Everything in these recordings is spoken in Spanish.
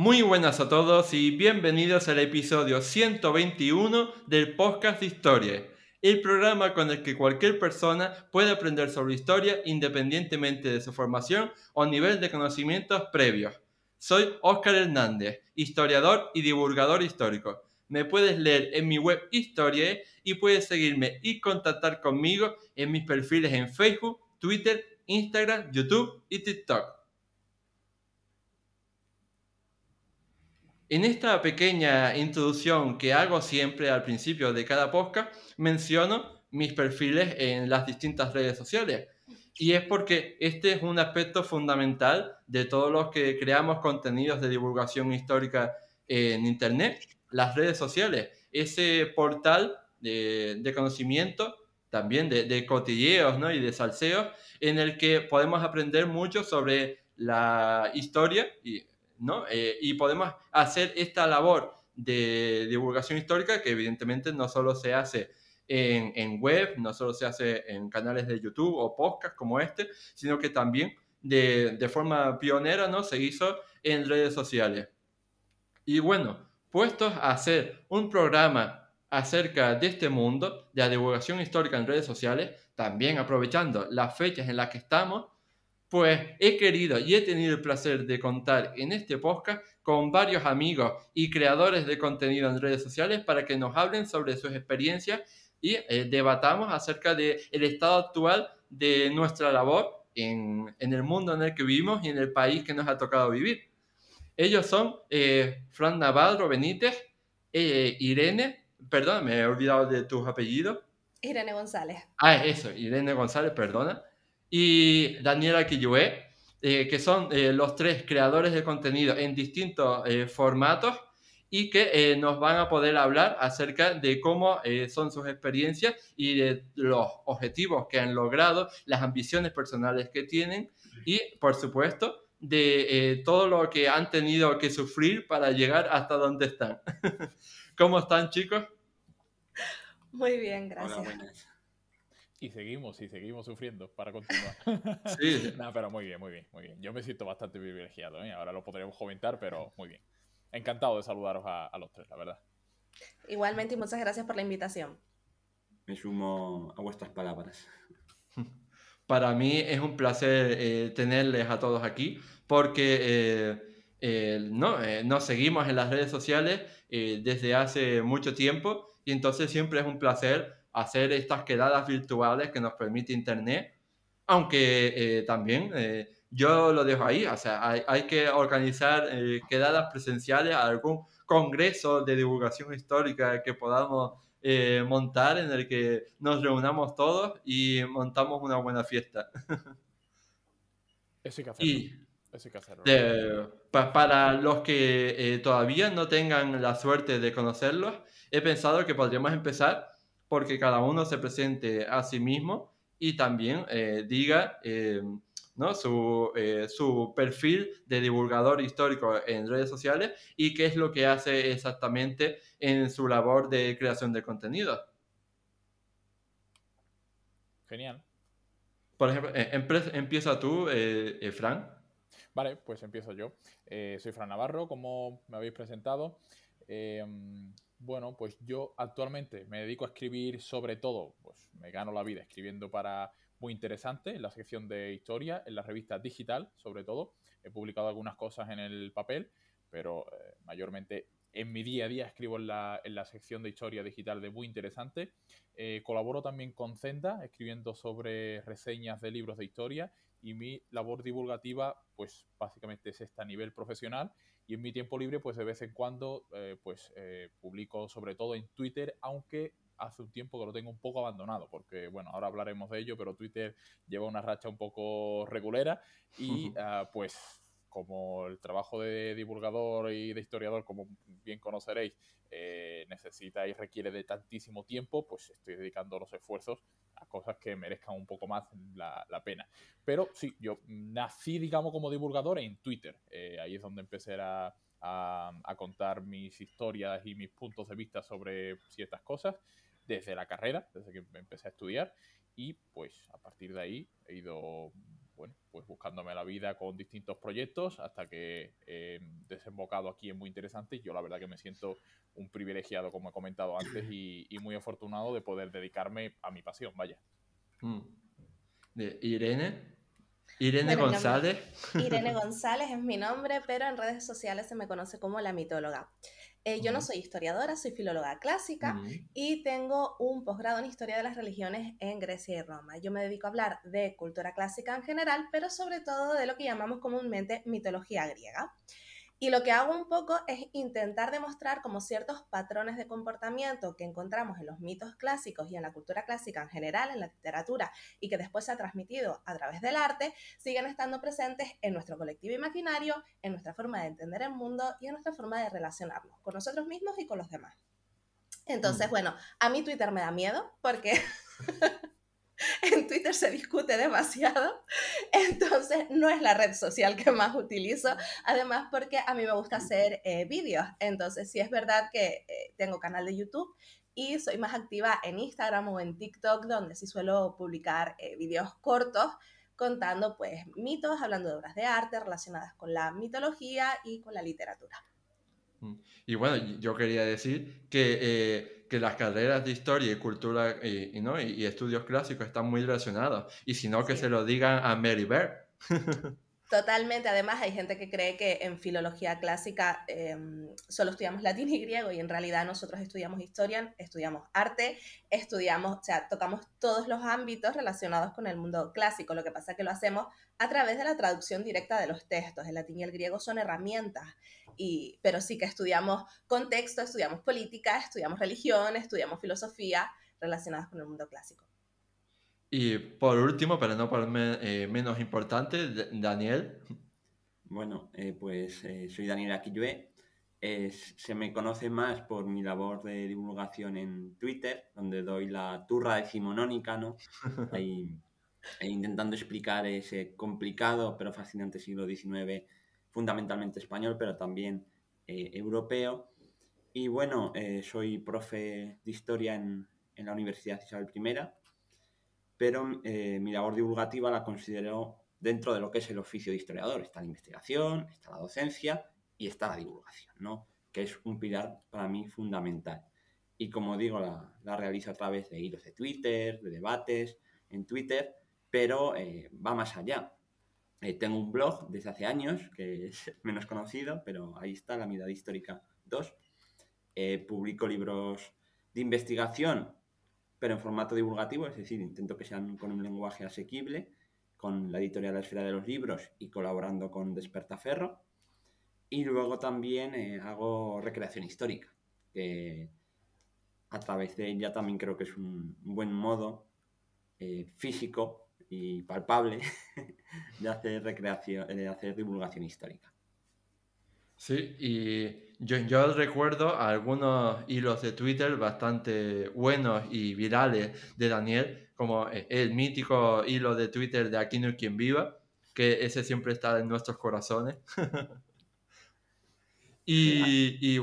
Muy buenas a todos y bienvenidos al episodio 121 del podcast Historia, el programa con el que cualquier persona puede aprender sobre historia independientemente de su formación o nivel de conocimientos previos. Soy Óscar Hernández, historiador y divulgador histórico. Me puedes leer en mi web Historia y puedes seguirme y contactar conmigo en mis perfiles en Facebook, Twitter, Instagram, YouTube y TikTok. En esta pequeña introducción que hago siempre al principio de cada podcast, menciono mis perfiles en las distintas redes sociales. Y es porque este es un aspecto fundamental de todos los que creamos contenidos de divulgación histórica en Internet, las redes sociales, ese portal de, conocimiento, también de, cotilleos ¿no? y de salseos, en el que podemos aprender mucho sobre la historia y eh, y podemos hacer esta labor de divulgación histórica que evidentemente no solo se hace en, web, no solo se hace en canales de YouTube o podcast como este, sino que también de, forma pionera ¿no? se hizo en redes sociales. Y bueno, puestos a hacer un programa acerca de este mundo, de la divulgación histórica en redes sociales, también aprovechando las fechas en las que estamos, pues he querido y he tenido el placer de contar en este podcast con varios amigos y creadores de contenido en redes sociales para que nos hablen sobre sus experiencias y eh, debatamos acerca del el estado actual de nuestra labor en, el mundo en el que vivimos y en el país que nos ha tocado vivir. Ellos son eh, Fran Navarro Benítez, eh, Irene, perdón, me he olvidado de tus apellidos. Irene González. Ah, eso, Irene González, perdona y Daniela Quillué, eh, que son eh, los tres creadores de contenido en distintos eh, formatos y que nos van a poder hablar acerca de cómo son sus experiencias y de los objetivos que han logrado, las ambiciones personales que tienen y, por supuesto, de todo lo que han tenido que sufrir para llegar hasta donde están. ¿Cómo están, chicos? Muy bien, gracias. Y seguimos, y seguimos sufriendo para continuar. sí. Nada, pero muy bien, muy bien, muy bien. Yo me siento bastante privilegiado, ¿eh? ahora lo podríamos comentar, pero muy bien. Encantado de saludaros a, los tres, la verdad. Igualmente, y muchas gracias por la invitación. Me sumo a vuestras palabras. Para mí es un placer eh, tenerles a todos aquí, porque eh, eh, no, nos seguimos en las redes sociales desde hace mucho tiempo, y entonces siempre es un placer hacer estas quedadas virtuales que nos permite Internet, aunque eh, también eh, yo lo dejo ahí, o sea, hay, que organizar eh, quedadas presenciales, algún congreso de divulgación histórica que podamos montar en el que nos reunamos todos y montamos una buena fiesta. Ese café. para los que todavía no tengan la suerte de conocerlos, he pensado que podríamos empezar porque cada uno se presente a sí mismo y también eh, diga eh, su, eh, su, perfil de divulgador histórico en redes sociales y qué es lo que hace exactamente en su labor de creación de contenido. Genial. Por ejemplo, empieza tú, Fran. Vale, pues empiezo yo. soy Fran Navarro, como me habéis presentado. Bueno, pues yo actualmente me dedico a escribir sobre todo, pues me gano la vida escribiendo para muy interesante en la sección de historia, en la revista digital sobre todo. He publicado algunas cosas en el papel, pero eh, mayormente en mi día a día escribo en la, en sección de historia digital de muy interesante. Eh, colaboro también con Zenda escribiendo sobre reseñas de libros de historia y mi labor divulgativa pues básicamente es esta a nivel profesional y en mi tiempo libre, pues de vez en cuando, eh, pues eh, publico sobre todo en Twitter, aunque hace un tiempo que lo tengo un poco abandonado, porque bueno, ahora hablaremos de ello, pero Twitter lleva una racha un poco regulera y ah, pues como el trabajo de divulgador y de historiador, como bien conoceréis, eh, necesita y requiere de tantísimo tiempo, pues estoy dedicando los esfuerzos a cosas que merezcan un poco más la, pena. Pero sí, yo nací, digamos, como divulgador en Twitter. Eh, ahí es donde empecé a, a contar mis historias y mis puntos de vista sobre ciertas cosas desde la carrera, desde que empecé a estudiar. Y pues a partir de ahí he ido bueno, pues buscándome la vida con distintos proyectos hasta que he eh, desembocado aquí en muy interesante. y Yo la verdad que me siento un privilegiado, como he comentado antes, y, muy afortunado de poder dedicarme a mi pasión, vaya. ¿De mm. eh, Irene? Irene González. Irene González es mi nombre, pero en redes sociales se me conoce como la mitóloga. Eh, yo no soy historiadora, soy filóloga clásica y tengo un posgrado en historia de las religiones en Grecia y Roma. Yo me dedico a hablar de cultura clásica en general, pero sobre todo de lo que llamamos comúnmente mitología griega. Y lo que hago un poco es intentar demostrar cómo ciertos patrones de comportamiento que encontramos en los mitos clásicos y en la cultura clásica en general, en la literatura, y que después se ha transmitido a través del arte, siguen estando presentes en nuestro colectivo imaginario, en nuestra forma de entender el mundo y en nuestra forma de relacionarnos con nosotros mismos y con los demás. Entonces, mm. bueno, a mí Twitter me da miedo porque... en Twitter se discute demasiado, entonces no es la red social que más utilizo, además porque a mí me gusta hacer eh, vídeos, entonces sí es verdad que eh, tengo canal de YouTube y soy más activa en Instagram o en TikTok, donde sí suelo publicar eh, vídeos cortos contando pues mitos, hablando de obras de arte relacionadas con la mitología y con la literatura. Mm. Y bueno, yo quería decir que que las carreras de historia y cultura y, ¿no? Y, estudios clásicos están muy relacionadas, y si no, que se lo digan a Mary Beard Totalmente, además hay gente que cree que en filología clásica em, solo estudiamos latín y griego y en realidad nosotros estudiamos historia, estudiamos arte, estudiamos, o sea, tocamos todos los ámbitos relacionados con el mundo clásico, lo que pasa es que lo hacemos a través de la traducción directa de los textos, el latín y el griego son herramientas, y, pero sí que estudiamos contexto, estudiamos política, estudiamos religión, estudiamos filosofía relacionadas con el mundo clásico. Y por último, pero no por eh, menos importante, Daniel. Bueno, eh, pues eh, soy Daniel Aquillué. se me conoce más por mi labor de divulgación en Twitter, donde doy la turra decimonónica, ¿no? intentando explicar ese complicado pero fascinante siglo XIX, fundamentalmente español, pero también europeo. Y bueno, soy profe de historia en, en la Universidad Isabel I pero eh, mi labor divulgativa la considero dentro de lo que es el oficio de historiador. Está la investigación, está la docencia y está la divulgación, ¿no? que es un pilar para mí fundamental. Y como digo, la, la realizo a través de hilos de Twitter, de debates en Twitter, pero eh, va más allá. Eh, tengo un blog desde hace años, que es menos conocido, pero ahí está, La Mirada Histórica 2. Eh, publico libros de investigación pero en formato divulgativo, es decir, intento que sean con un lenguaje asequible, con la editorial de La Esfera de los Libros y colaborando con Despertaferro. Y luego también eh, hago recreación histórica, que a través de ella también creo que es un buen modo eh, físico y palpable de hacer recreación, de hacer divulgación histórica. Sí, y yo, recuerdo algunos hilos de Twitter bastante buenos y virales de Daniel, como e, el mítico hilo de Twitter de Aquí no quien viva, que ese siempre está en nuestros corazones. y,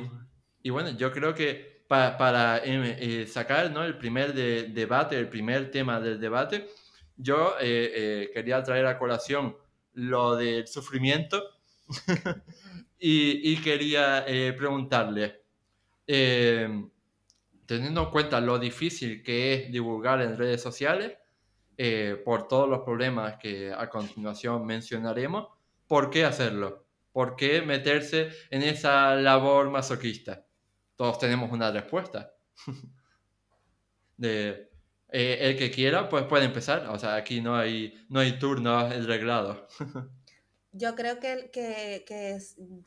bueno, yo creo que para, para em, eh, sacar el primer debate, el primer tema del debate, yo eh, eh, quería traer a colación lo del sufrimiento. Y, quería eh, preguntarle, em, teniendo en cuenta lo difícil que es divulgar en redes sociales, eh, por todos los problemas que a continuación mencionaremos, ¿por qué hacerlo? ¿Por qué meterse en esa labor masoquista? Todos tenemos una respuesta. De, eh, el que quiera, pues puede empezar. O sea, aquí no hay, no hay turnos reglado. yo creo que, que, que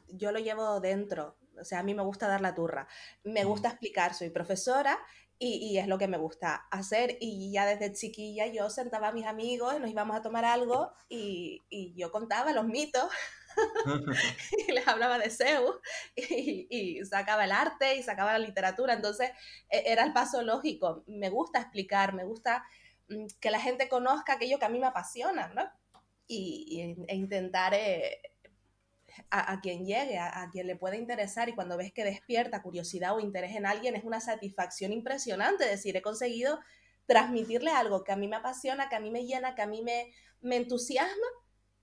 yo lo llevo dentro. O sea, a mí me gusta dar la turra. Me gusta explicar, soy profesora y, y, es lo que me gusta hacer. Y ya desde chiquilla yo sentaba a mis amigos nos íbamos a tomar algo y, y yo contaba los mitos y les hablaba de Zeus y, y, sacaba el arte y sacaba la literatura. Entonces e, era el paso lógico. Me gusta explicar, me gusta mm, que la gente conozca aquello que a mí me apasiona, ¿no? y, e intentar eh, a, quien llegue, a, quien le pueda interesar y cuando ves que despierta curiosidad o interés en alguien es una satisfacción impresionante, es decir, he conseguido transmitirle algo que a mí me apasiona, que a mí me llena, que a mí me, entusiasma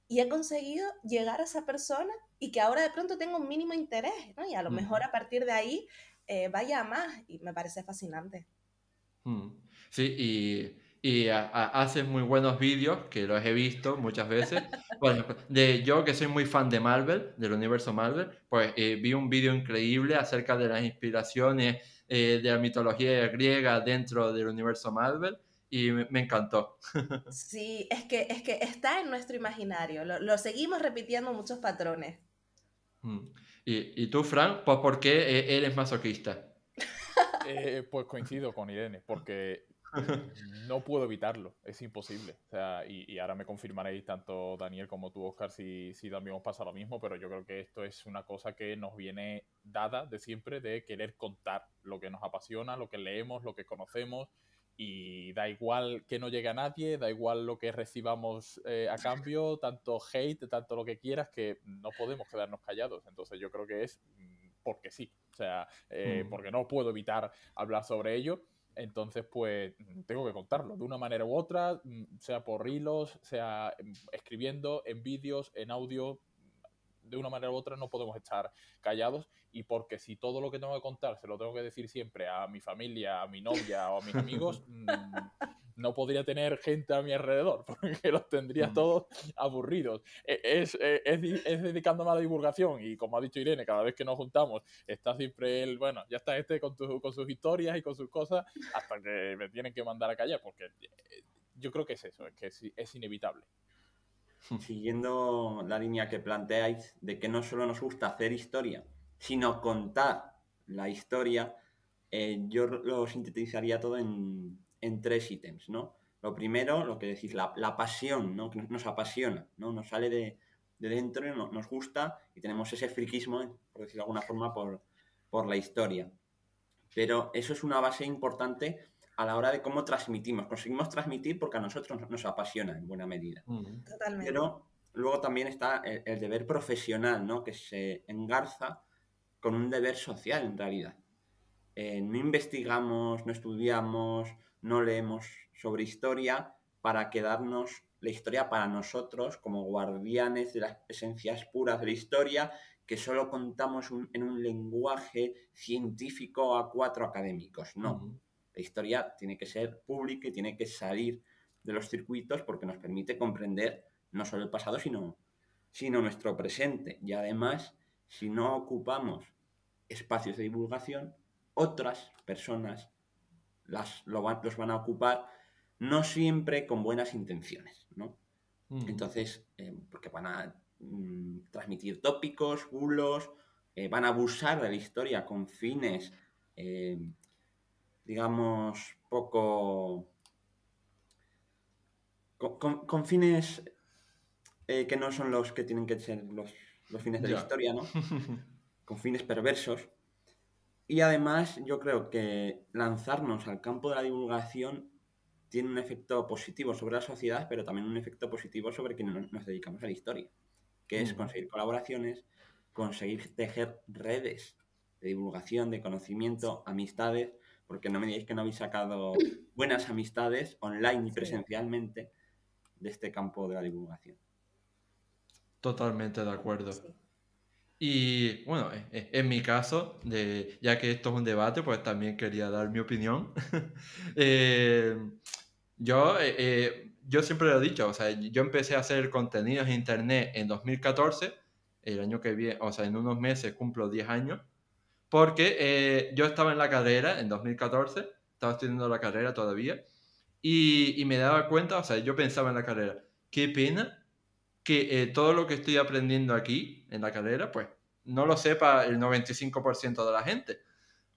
y he conseguido llegar a esa persona y que ahora de pronto tengo un mínimo interés, ¿no? Y a lo mejor a partir de ahí eh, vaya a más y me parece fascinante. Mm. Sí, y y haces muy buenos vídeos, que los he visto muchas veces. de, yo que soy muy fan de Marvel, del universo Marvel, pues eh, vi un vídeo increíble acerca de las inspiraciones eh, de la mitología griega dentro del universo Marvel. Y me, encantó. Sí, es que, es que está en nuestro imaginario. Lo, seguimos repitiendo muchos patrones. Mm. ¿Y, y tú, Fran, pues, ¿por qué eh, eres masoquista? pues coincido con Irene, porque no puedo evitarlo, es imposible. y, ahora me confirmaréis tanto Daniel como tú, Oscar, si, si también os pasa lo mismo, pero yo creo que esto es una cosa que nos viene dada de siempre de querer contar lo que nos apasiona, lo que leemos, lo que conocemos, y da igual que no llegue a nadie, da igual lo que recibamos eh, a cambio, tanto hate, tanto lo que quieras, que no podemos quedarnos callados. Entonces yo creo que es porque sí, o sea, eh, mm. porque no puedo evitar hablar sobre ello. Entonces, pues tengo que contarlo de una manera u otra, sea por hilos, sea escribiendo, en vídeos, en audio, de una manera u otra no podemos estar callados y porque si todo lo que tengo que contar se lo tengo que decir siempre a mi familia, a mi novia o a mis amigos, mm, no podría tener gente a mi alrededor, porque los tendría mm. todos aburridos. E, es, e, es, dedicándome a la divulgación y como ha dicho Irene, cada vez que nos juntamos está siempre él, bueno, ya está este con, con sus historias y con sus cosas, hasta que me tienen que mandar a callar, porque eh, yo creo que es eso, es que es inevitable siguiendo la línea que planteáis, de que no solo nos gusta hacer historia, sino contar la historia, eh, yo lo sintetizaría todo en en tres ítems, ¿no? Lo primero, lo que decís, la, pasión, ¿no? Que nos apasiona, ¿no? Nos sale de, dentro, nos gusta y tenemos ese friquismo, por decirlo de alguna forma, por, por la historia. Pero eso es una base importante a la hora de cómo transmitimos. Conseguimos transmitir porque a nosotros nos apasiona en buena medida. Totalmente. Pero luego también está el, deber profesional, ¿no? Que se engarza con un deber social en realidad. Eh, no investigamos, no estudiamos, no leemos sobre historia para quedarnos la historia para nosotros como guardianes de las esencias puras de la historia que solo contamos en un lenguaje científico a cuatro académicos. No, la historia tiene que ser pública y tiene que salir de los circuitos porque nos permite comprender no solo el pasado, sino, sino nuestro presente. Y además, si no ocupamos espacios de divulgación, otras personas los van a ocupar, no siempre con buenas intenciones, ¿no? Mm. Entonces, eh, porque van a mm, transmitir tópicos, bulos, eh, van a abusar de la historia con fines, eh, digamos, poco... Con, fines que no son los que tienen que ser los, fines de la historia, ¿no? con fines perversos. Y además yo creo que lanzarnos al campo de la divulgación tiene un efecto positivo sobre la sociedad, pero también un efecto positivo sobre quienes nos dedicamos a la historia, que es mm. conseguir colaboraciones, conseguir tejer redes de divulgación, de conocimiento, amistades, porque no me digáis que no habéis sacado buenas amistades online y presencialmente de este campo de la divulgación. Totalmente de acuerdo. Y bueno, e, e, en mi caso, de, ya que esto es un debate, pues también quería dar mi opinión. Eh, yo, eh, eh, yo siempre lo he dicho, o sea, yo empecé a hacer contenidos en Internet en 2014, el año que viene, o sea, en unos meses cumplo 10 años, porque yo estaba en la carrera en 2014, estaba estudiando la carrera todavía, y, y me daba cuenta, o sea, yo pensaba en la carrera, qué pena que eh, todo lo que estoy aprendiendo aquí en la carrera, pues no lo sepa el 95% de la gente.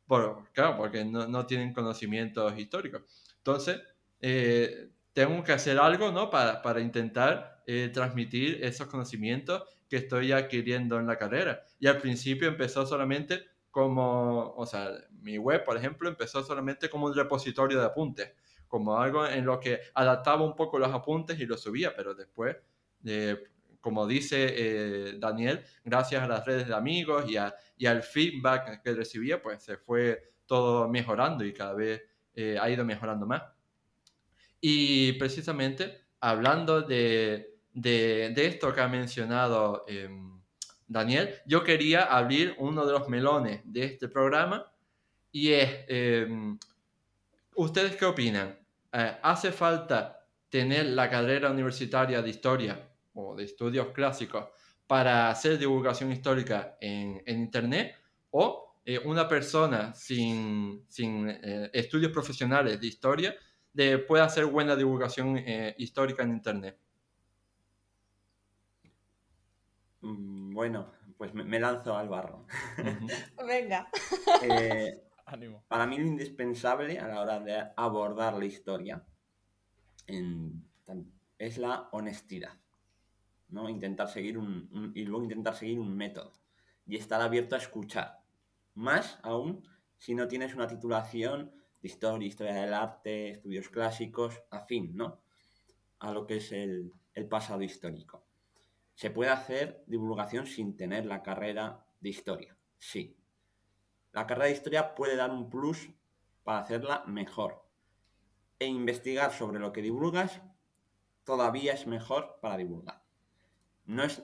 Bueno, claro, porque no, no tienen conocimientos históricos. Entonces, eh, tengo que hacer algo, ¿no? Para, para intentar eh, transmitir esos conocimientos que estoy adquiriendo en la carrera. Y al principio empezó solamente como, o sea, mi web, por ejemplo, empezó solamente como un repositorio de apuntes, como algo en lo que adaptaba un poco los apuntes y los subía, pero después eh, como dice eh, Daniel, gracias a las redes de amigos y, al feedback que recibía, pues se fue todo mejorando y cada vez eh, ha ido mejorando más. Y precisamente hablando de, de, esto que ha mencionado em, Daniel, yo quería abrir uno de los melones de este programa y es, em, ¿ustedes qué opinan? ¿Hace falta tener la carrera universitaria de historia o de estudios clásicos para hacer divulgación histórica en, Internet o eh, una persona sin, eh, estudios profesionales de historia de, puede hacer buena divulgación eh, histórica en Internet. Mm, bueno, pues me, lanzo al barro. Venga. Para mí lo indispensable a la hora de abordar la historia es la honestidad. ¿no? Intentar seguir un, y luego intentar seguir un método y estar abierto a escuchar. Más aún si no tienes una titulación de historia, historia del arte, estudios clásicos, afín, ¿no? A lo que es el, el pasado histórico. ¿Se puede hacer divulgación sin tener la carrera de historia? Sí. La carrera de historia puede dar un plus para hacerla mejor, e investigar sobre lo que divulgas todavía es mejor para divulgar. No es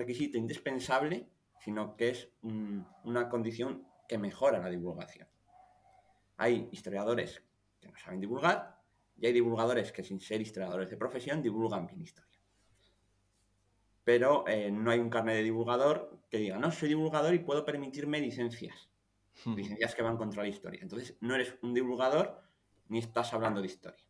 requisito indispensable, sino que es una condición que mejora la divulgación. Hay historiadores que no saben divulgar y hay divulgadores que sin ser historiadores de profesión divulgan bien historia. Pero eh, no hay un carnet de divulgador que diga, no, soy divulgador y puedo permitirme licencias. Hmm. Licencias que van contra la historia. Entonces, no eres un divulgador ni estás hablando de historia.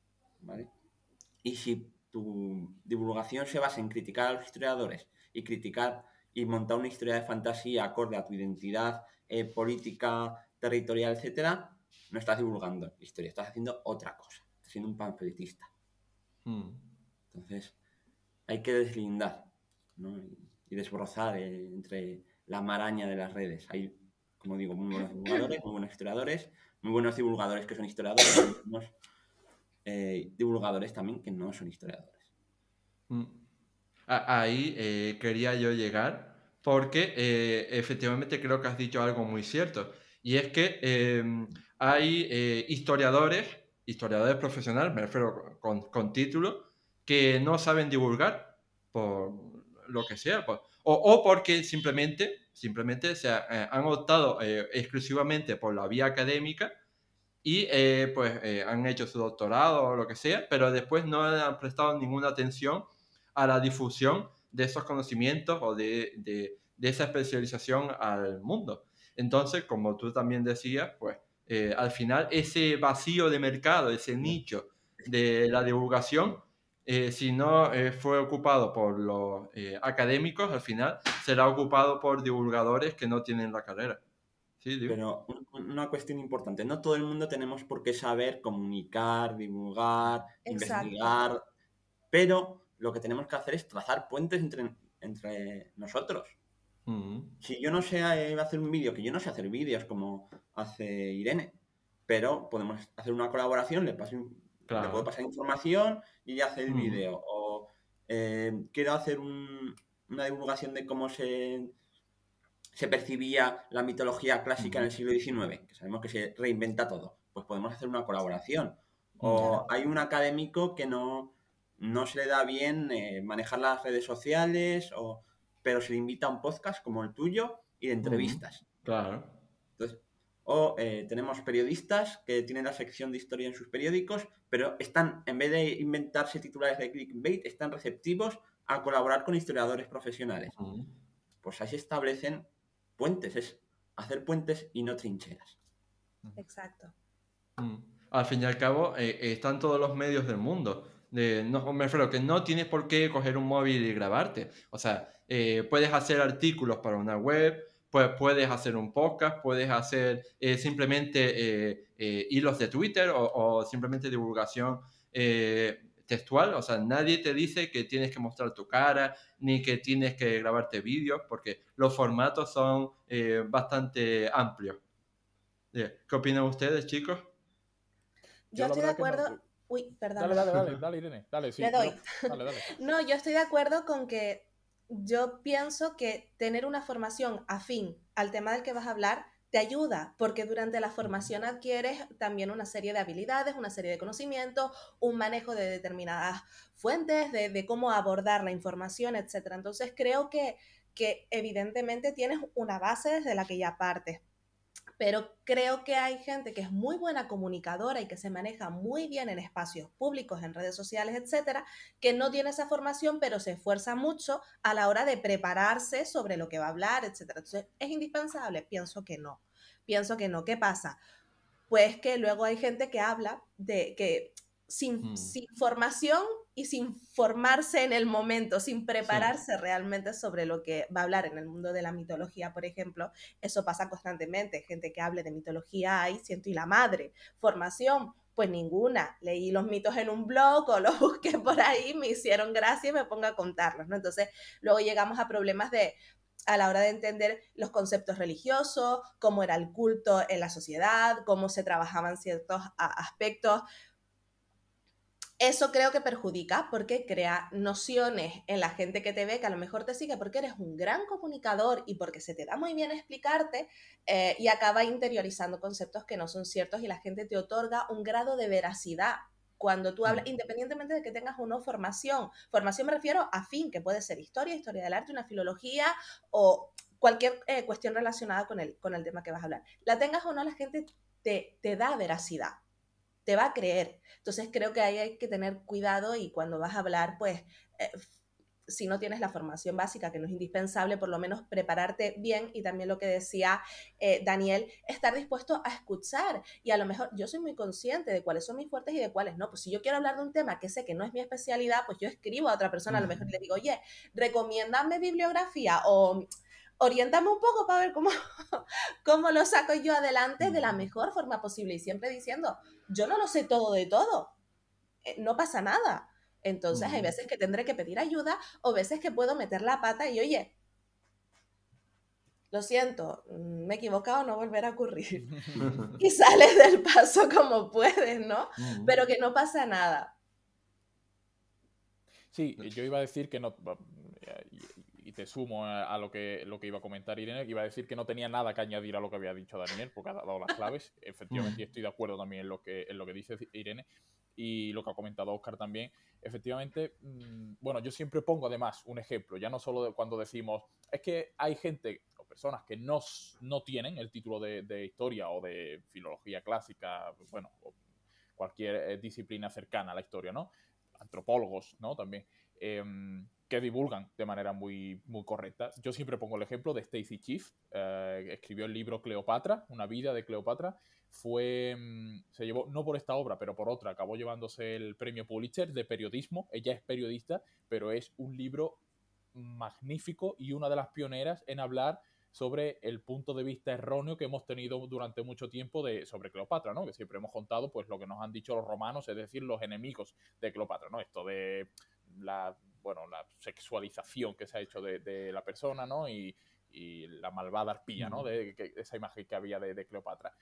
Y si tu divulgación se basa en criticar a los historiadores y criticar y montar una historia de fantasía acorde a tu identidad eh, política, territorial, etcétera, no estás divulgando historia, estás haciendo otra cosa, estás siendo un panfletista. Hmm. Entonces, hay que deslindar ¿no? y desbrozar eh, entre la maraña de las redes. Hay, como digo, muy buenos divulgadores, muy buenos historiadores, muy buenos divulgadores que son historiadores, y buenos, eh, divulgadores también que no son historiadores. Mm. Ahí eh, quería yo llegar porque eh, efectivamente creo que has dicho algo muy cierto y es que em, hay historiadores, historiadores profesionales, me refiero con, título, que no saben divulgar por lo que sea, o, o porque simplemente simplemente se eh, han optado eh, exclusivamente por la vía académica y eh, pues han hecho su doctorado o lo que sea, pero después no han prestado ninguna atención a la difusión de esos conocimientos o de, de esa especialización al mundo. Entonces, como tú también decías, pues al final ese vacío de mercado, ese nicho de la divulgación, eh, si no eh, fue ocupado por los eh, académicos, al final será ocupado por divulgadores que no tienen la carrera. Pero una cuestión importante, no todo el mundo tenemos por qué saber comunicar, divulgar, investigar, pero lo que tenemos que hacer es trazar puentes entre, entre nosotros. Si yo no sé hacer un vídeo, que yo no sé hacer vídeos como hace Irene, pero podemos hacer una colaboración, le paso un le puedo pasar información y ya hacer el mm. vídeo. O eh, quiero hacer una divulgación de cómo se, se percibía la mitología clásica en el siglo XIX, que sabemos que se reinventa todo. Pues podemos hacer una colaboración. O hay un académico que no, se le da bien eh, manejar las redes sociales, pero se le invita a un podcast como el tuyo y de entrevistas. Claro. Entonces, o eh, tenemos periodistas que tienen la sección de historia en sus periódicos, pero están, en vez de inventarse titulares de clickbait, están receptivos a colaborar con historiadores profesionales. Pues ahí se establecen puentes, es hacer puentes y no trincheras. Exacto. Mm. Al fin y al cabo, eh, eh, están todos los medios del mundo. De, no, me refiero que no tienes por qué coger un móvil y grabarte. O sea, puedes hacer artículos para una web, pues puedes hacer un podcast, puedes hacer eh, simplemente eh, eh, hilos de Twitter o, simplemente divulgación textual. O sea, nadie te dice que tienes que mostrar tu cara ni que tienes que grabarte vídeos porque los formatos son bastante amplios. ¿Qué opinan ustedes, chicos? Yo, estoy de acuerdo. Uy, perdón. Dale, dale, dale, dale, Irene. Dale, Le doy. no, yo estoy de acuerdo con que yo pienso que tener una formación afín al tema del que vas a hablar te ayuda, porque durante la formación adquieres también una serie de habilidades, una serie de conocimientos, un manejo de determinadas fuentes, de, cómo abordar la información, etc. Entonces creo que, que evidentemente tienes una base desde la que ya partes, pero creo que hay gente que es muy buena comunicadora y que se maneja muy bien en espacios públicos, en redes sociales, etcétera, que no tiene esa formación, pero se esfuerza mucho a la hora de prepararse sobre lo que va a hablar, etcétera. Entonces, ¿es indispensable? Pienso que no. Pienso que no. ¿Qué pasa? Pues que luego hay gente que habla de que sin, mm. sin formación y sin formarse en el momento, sin prepararse realmente sobre lo que va a hablar en el mundo de la mitología, por ejemplo. Eso pasa constantemente. Gente que hable de mitología hay siento y la madre. Formación, pues ninguna. Leí los mitos en un blog o los busqué por ahí, me hicieron gracia y me pongo a contarlos, Entonces, luego llegamos a problemas de a la hora de entender los conceptos religiosos, cómo era el culto en la sociedad, cómo se trabajaban ciertos aspectos. Eso creo que perjudica porque crea nociones en la gente que te ve, que a lo mejor te sigue porque eres un gran comunicador y porque se te da muy bien explicarte eh, y acaba interiorizando conceptos que no son ciertos y la gente te otorga un grado de veracidad cuando tú hablas, mm. independientemente de que tengas o no formación. Formación me refiero a fin, que puede ser historia, historia del arte, una filología o cualquier eh, cuestión relacionada con el, con el tema que vas a hablar. La tengas o no, la gente te da veracidad te va a creer. Entonces creo que ahí hay que tener cuidado y cuando vas a hablar, pues eh, si no tienes la formación básica, que no es indispensable, por lo menos prepararte bien y también lo que decía eh, Daniel, estar dispuesto a escuchar. Y a lo mejor yo soy muy consciente de cuáles son mis fuertes y de cuáles no. Pues si yo quiero hablar de un tema que sé que no es mi especialidad, pues yo escribo a otra persona, a lo mejor le digo, oye, recomiéndame bibliografía o orientame un poco para ver cómo, cómo lo saco yo adelante de la mejor forma posible. Y siempre diciendo, yo no lo sé todo de todo. Eh, no pasa nada. Entonces hay veces que tendré que pedir ayuda o veces que puedo meter la pata y oye, lo siento, mm, me he equivocado, no volver a ocurrir. y sales del paso como puedes, ¿no? Pero que no pasa nada. Sí, yo iba a decir que no, y te sumo a, lo, que, lo que iba a comentar Irene, que iba a decir que no tenía nada que añadir a lo que había dicho Daniel, porque ha dado las claves. Efectivamente, mm. estoy de acuerdo también en lo que, en lo que dice Irene y lo que ha comentado Oscar también. Efectivamente, mm, bueno, yo siempre pongo además un ejemplo, ya no solo de cuando decimos, es que hay gente o personas que no, no tienen el título de, de historia o de filología clásica, bueno, o cualquier eh, disciplina cercana a la historia, ¿no? Antropólogos, ¿no? También. Eh, que divulgan de manera muy, muy correcta. Yo siempre pongo el ejemplo de Stacy Chief, eh, escribió el libro Cleopatra, una vida de Cleopatra, fue, mm, se llevó, no por esta obra, pero por otra, acabó llevándose el premio Pulitzer de periodismo, ella es periodista, pero es un libro magnífico y una de las pioneras en hablar sobre el punto de vista erróneo que hemos tenido durante mucho tiempo de, sobre Cleopatra, ¿no? Que siempre hemos contado pues lo que nos han dicho los romanos, es decir, los enemigos de Cleopatra, ¿no? Esto de la bueno, la sexualización que se ha hecho de, la persona, ¿no? Y, la malvada arpía, ¿no? De, esa imagen que había de, Cleopatra.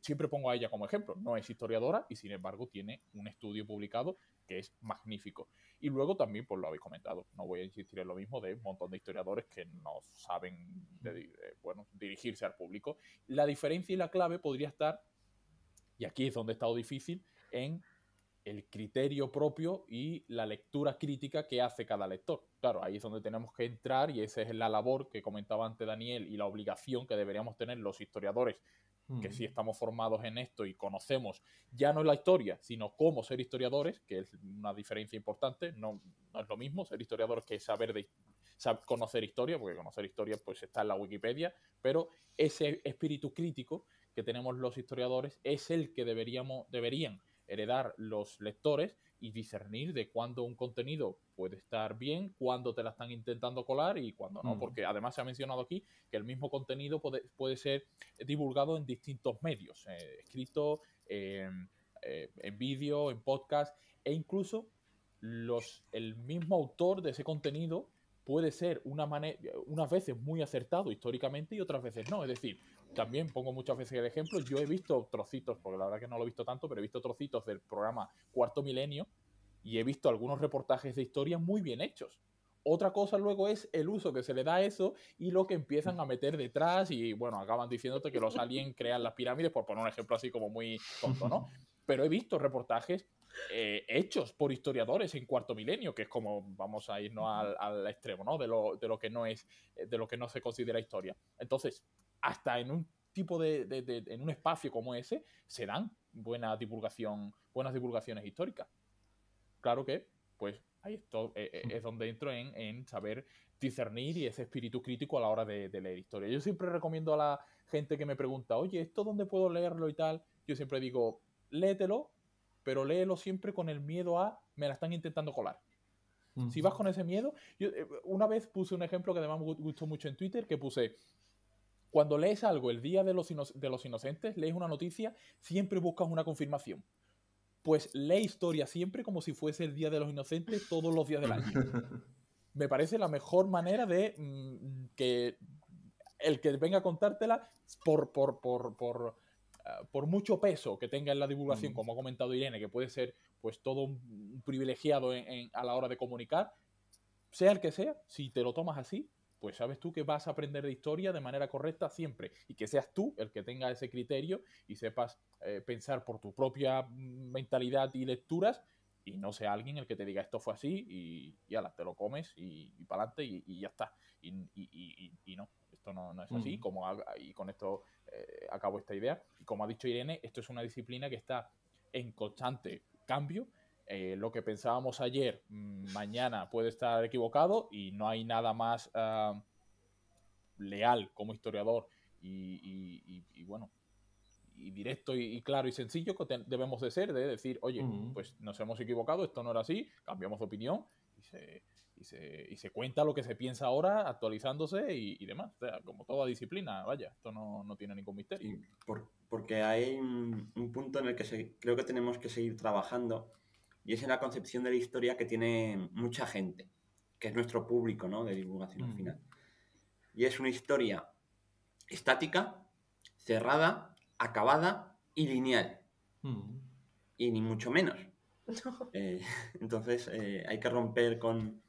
siempre pongo a ella como ejemplo. No es historiadora y sin embargo tiene un estudio publicado que es magnífico. Y luego también, pues lo habéis comentado, no voy a insistir en lo mismo de un montón de historiadores que no saben bueno, dirigirse al público. La diferencia y la clave podría estar, y aquí es donde ha estado difícil, en el criterio propio y la lectura crítica que hace cada lector. Claro, ahí es donde tenemos que entrar y esa es la labor que comentaba antes Daniel y la obligación que deberíamos tener los historiadores, que si estamos formados en esto y conocemos ya no la historia, sino cómo ser historiadores, que es una diferencia importante, no, es lo mismo ser historiador que saber de, saber conocer historia, porque conocer historia pues está en la Wikipedia, pero ese espíritu crítico que tenemos los historiadores es el que deberíamos, deberían heredar los lectores y discernir de cuándo un contenido puede estar bien, cuándo te la están intentando colar y cuándo no, mm. porque además se ha mencionado aquí que el mismo contenido puede, ser divulgado en distintos medios, eh, escrito, em, eh, en vídeo, en podcast e incluso los, el mismo autor de ese contenido puede ser una unas veces muy acertado históricamente y otras veces no. Es decir, también pongo muchas veces el ejemplo, yo he visto trocitos, porque la verdad que no lo he visto tanto, pero he visto trocitos del programa Cuarto Milenio y he visto algunos reportajes de historia muy bien hechos. Otra cosa luego es el uso que se le da a eso y lo que empiezan a meter detrás y bueno, acaban diciéndote que los aliens crean las pirámides, por poner un ejemplo así como muy tonto, ¿no? Pero he visto reportajes eh, hechos por historiadores en cuarto milenio, que es como vamos a irnos al, al extremo, ¿no? De lo, de lo que no es, eh, de lo que no se considera historia. Entonces, hasta en un tipo de, en un espacio como ese, se dan divulgación, buenas divulgaciones históricas. Claro que, pues, ahí eh, eh, es donde entro en, saber discernir y ese espíritu crítico a la hora de, leer historia. Yo siempre recomiendo a la gente que me pregunta, oye, ¿esto dónde puedo leerlo y tal? Yo siempre digo, léetelo, pero léelo siempre con el miedo a me la están intentando colar. Si vas con ese miedo, eh, una vez puse un ejemplo que además me gustó mucho en Twitter, que puse, cuando lees algo el día de los, de los inocentes, lees una noticia, siempre buscas una confirmación. Pues lee historia siempre como si fuese el día de los inocentes todos los días del año. Me parece la mejor manera de mm, que el que venga a contártela por, por, ah, mucho peso que tenga en la divulgación, mm. como ha comentado Irene, que puede ser pues todo un privilegiado a la hora de comunicar, sea el que sea, si te lo tomas así, pues sabes tú que vas a aprender de historia de manera correcta siempre y que seas tú el que tenga ese criterio y sepas eh, pensar por tu propia mm, mentalidad y lecturas y no sea alguien el que te diga esto fue así y ya te lo comes y, pa'lante para adelante y, ya está. Y, no, esto no, es así. como y con esto eh, acabo esta idea. Y como ha dicho Irene, esto es una disciplina que está en constante cambio eh, lo que pensábamos ayer, mm, mañana puede estar equivocado y no hay nada más ah, leal como historiador y, bueno, y directo y, claro y sencillo que debemos de ser, de decir, oye, pues nos hemos equivocado, esto no era así, cambiamos de opinión y se, y se, y se cuenta lo que se piensa ahora actualizándose y, demás. O sea, como toda disciplina, vaya, esto no, no tiene ningún misterio. porque hay un, punto en el que creo que tenemos que seguir trabajando y esa es la concepción de la historia que tiene mucha gente, que es nuestro público ¿no? de divulgación al mm. final. Y es una historia estática, cerrada, acabada y lineal. Mm. Y ni mucho menos. Eh, entonces eh, hay que romper con,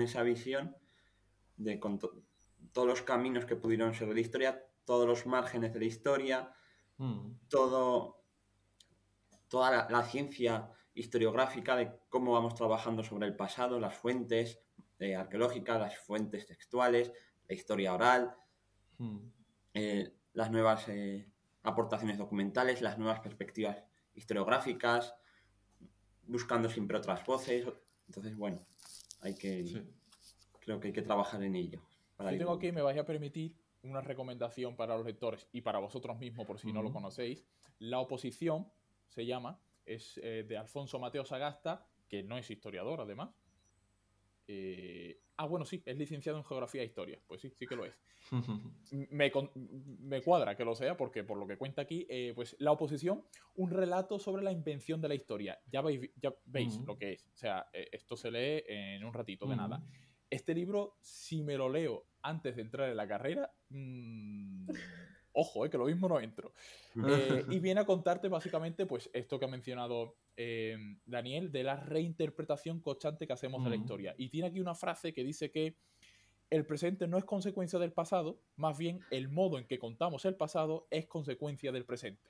esa visión de todos los caminos que pudieron ser de la historia, todos los márgenes de la historia, mm. todo, toda la ciencia historiográfica de cómo vamos trabajando sobre el pasado, las fuentes eh, arqueológicas, las fuentes textuales, la historia oral, hmm. eh, las nuevas eh, aportaciones documentales, las nuevas perspectivas historiográficas, buscando siempre otras voces. Entonces, bueno, hay que. Creo que hay que trabajar en ello. Para Yo tengo que me vais a permitir una recomendación para los lectores y para vosotros mismos, por si no lo conocéis. La oposición se llama, es eh, de Alfonso Mateo Sagasta, que no es historiador además. Eh, ah, bueno, sí, es licenciado en Geografía e Historia. Pues sí, sí que lo es. me, cuadra que lo sea, porque por lo que cuenta aquí, eh, pues la oposición, un relato sobre la invención de la historia. Ya veis, lo que es. O sea, esto se lee en un ratito de nada. Este libro, si me lo leo antes de entrar en la carrera, mm, Ojo, eh, que lo mismo no entro. Eh, y viene a contarte básicamente pues esto que ha mencionado em, Daniel de la reinterpretación constante que hacemos de la historia. Y tiene aquí una frase que dice que el presente no es consecuencia del pasado, más bien el modo en que contamos el pasado es consecuencia del presente.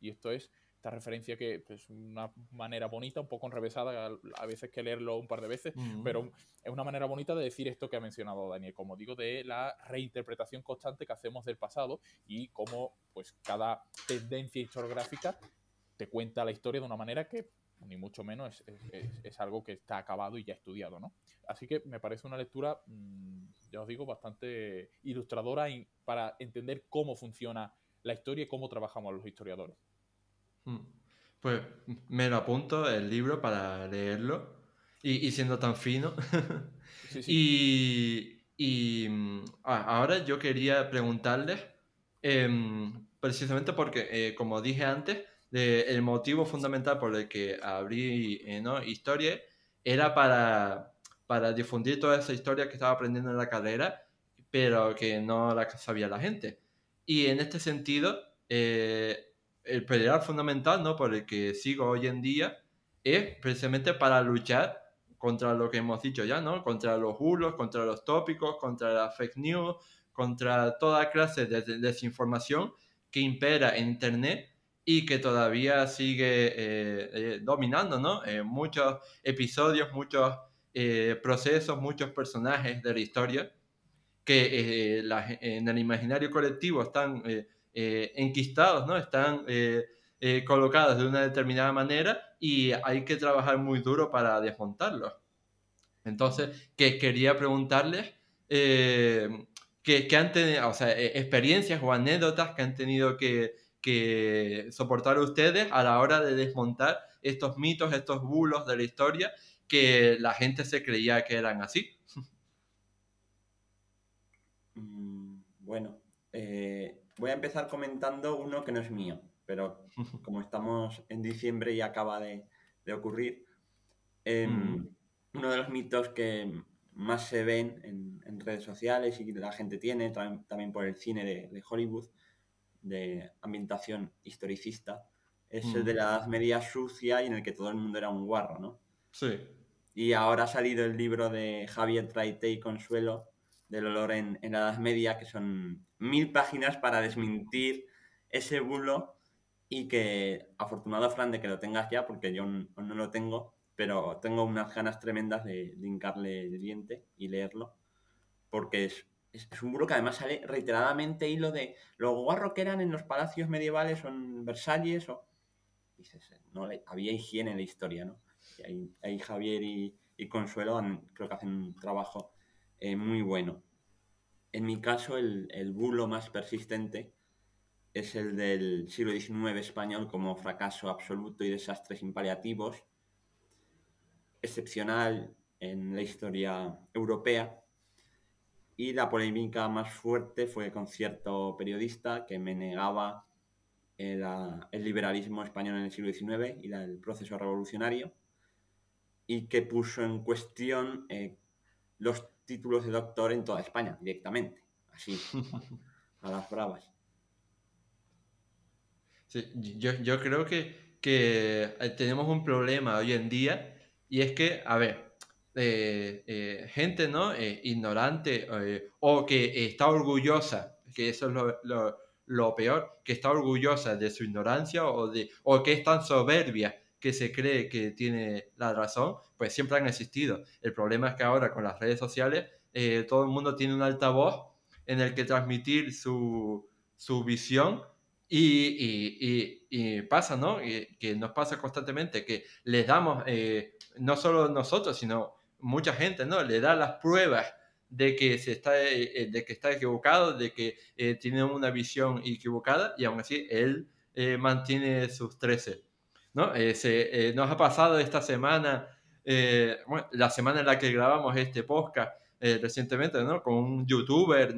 Y esto es esta referencia que es pues, una manera bonita, un poco enrevesada, a, veces que leerlo un par de veces, pero es una manera bonita de decir esto que ha mencionado Daniel, como digo, de la reinterpretación constante que hacemos del pasado y cómo pues cada tendencia historiográfica te cuenta la historia de una manera que ni mucho menos es, algo que está acabado y ya estudiado, ¿no? Así que me parece una lectura, mm, ya os digo, bastante ilustradora para entender cómo funciona la historia y cómo trabajamos los historiadores. Mm. Pues me lo apunto el libro para leerlo y, y siendo tan fino. Y, mm, ahora yo quería preguntarles, em, precisamente porque, eh, como dije antes, el motivo fundamental por el que abrí eh, historia era para, para difundir toda esa historia que estaba aprendiendo en la carrera, pero que no la sabía la gente. Y en este sentido, eh, el pilar fundamental, ¿no? Por el que sigo hoy en día, es precisamente para luchar contra lo que hemos dicho ya, ¿no? Contra los bulos, contra los tópicos, contra las fake news, contra toda clase de desinformación que impera en Internet y que todavía sigue eh, eh, dominando, ¿no? Eh, muchos episodios, muchos procesos, muchos personajes de la historia que en el imaginario colectivo están eh, enquistados, ¿no? Están eh, eh, colocados de una determinada manera y hay que trabajar muy duro para desmontarlos. Entonces, que quería preguntarles que, han tenido, o sea, experiencias o anécdotas que han tenido que, soportar ustedes a la hora de desmontar estos mitos, estos bulos de la historia que la gente se creía que eran así. Mm, bueno, Voy a empezar comentando uno que no es mío, pero como estamos en diciembre y acaba de, ocurrir, em, mm. uno de los mitos que más se ven en, redes sociales y que la gente tiene, también por el cine de, Hollywood, de ambientación historicista, es el de mm. la Edad Media sucia y en el que todo el mundo era un guarro, ¿no? Sí. Y ahora ha salido el libro de Javier Traite y Consuelo, del olor en, la Edad Media, que son mil páginas para desmentir ese bulo y que afortunado Fran de que lo tengas ya, porque yo no, lo tengo, pero tengo unas ganas tremendas de, de el diente y leerlo, porque es, un bulo que además sale reiteradamente y lo de los guarro que eran en los palacios medievales o en Versalles o... Dices, no le, había higiene en la historia, ¿no? Y ahí, Javier y, Consuelo creo que hacen un trabajo eh, muy bueno. En mi caso, el, el, bulo más persistente es el del siglo XIX español como fracaso absoluto y desastres impaliativos, excepcional en la historia europea. Y la polémica más fuerte fue con cierto periodista que me negaba el, el liberalismo español en el siglo XIX y el proceso revolucionario, y que puso en cuestión eh, los títulos de doctor en toda España directamente, así, a las bravas. yo, creo que, que, eh, tenemos un problema hoy en día y es que, a ver, eh, eh, gente ¿no? ignorante o que está orgullosa, que eso es lo, peor, que está orgullosa de su ignorancia o, de, o que es tan soberbia que se cree que tiene la razón, pues siempre han existido. El problema es que ahora con las redes sociales eh, todo el mundo tiene un altavoz en el que transmitir su, su visión y, pasa, ¿no? Eh, que nos pasa constantemente, que les damos, eh, no solo nosotros, sino mucha gente, ¿no? Le da las pruebas de que, se está, de que está equivocado, de que tiene una visión equivocada y aún así él mantiene sus 13. Eh, nos ha pasado esta semana, eh, la semana en la que grabamos este podcast eh, recientemente, Con un youtuber,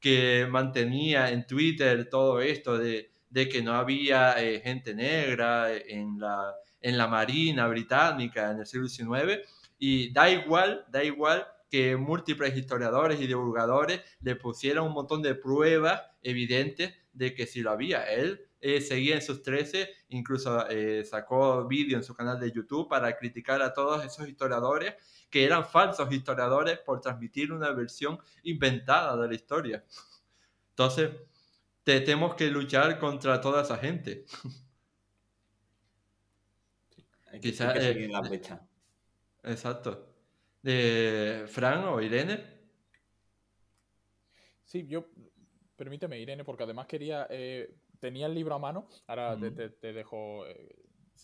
Que, mantenía en Twitter todo esto de, que no había gente negra en la, Marina Británica en el siglo XIX. Y da igual, da igual que múltiples historiadores y divulgadores le pusieran un montón de pruebas evidentes de que sí lo había. Él eh, seguía en sus 13, incluso eh, sacó vídeo en su canal de YouTube para criticar a todos esos historiadores que eran falsos historiadores por transmitir una versión inventada de la historia. Entonces, tenemos que luchar contra toda esa gente. Quizás... Eh, la fecha. Exacto. ¿Fran o Irene? Sí, yo... Permíteme, Irene, porque además quería tenía el libro a mano, ahora te, dejo... Eh,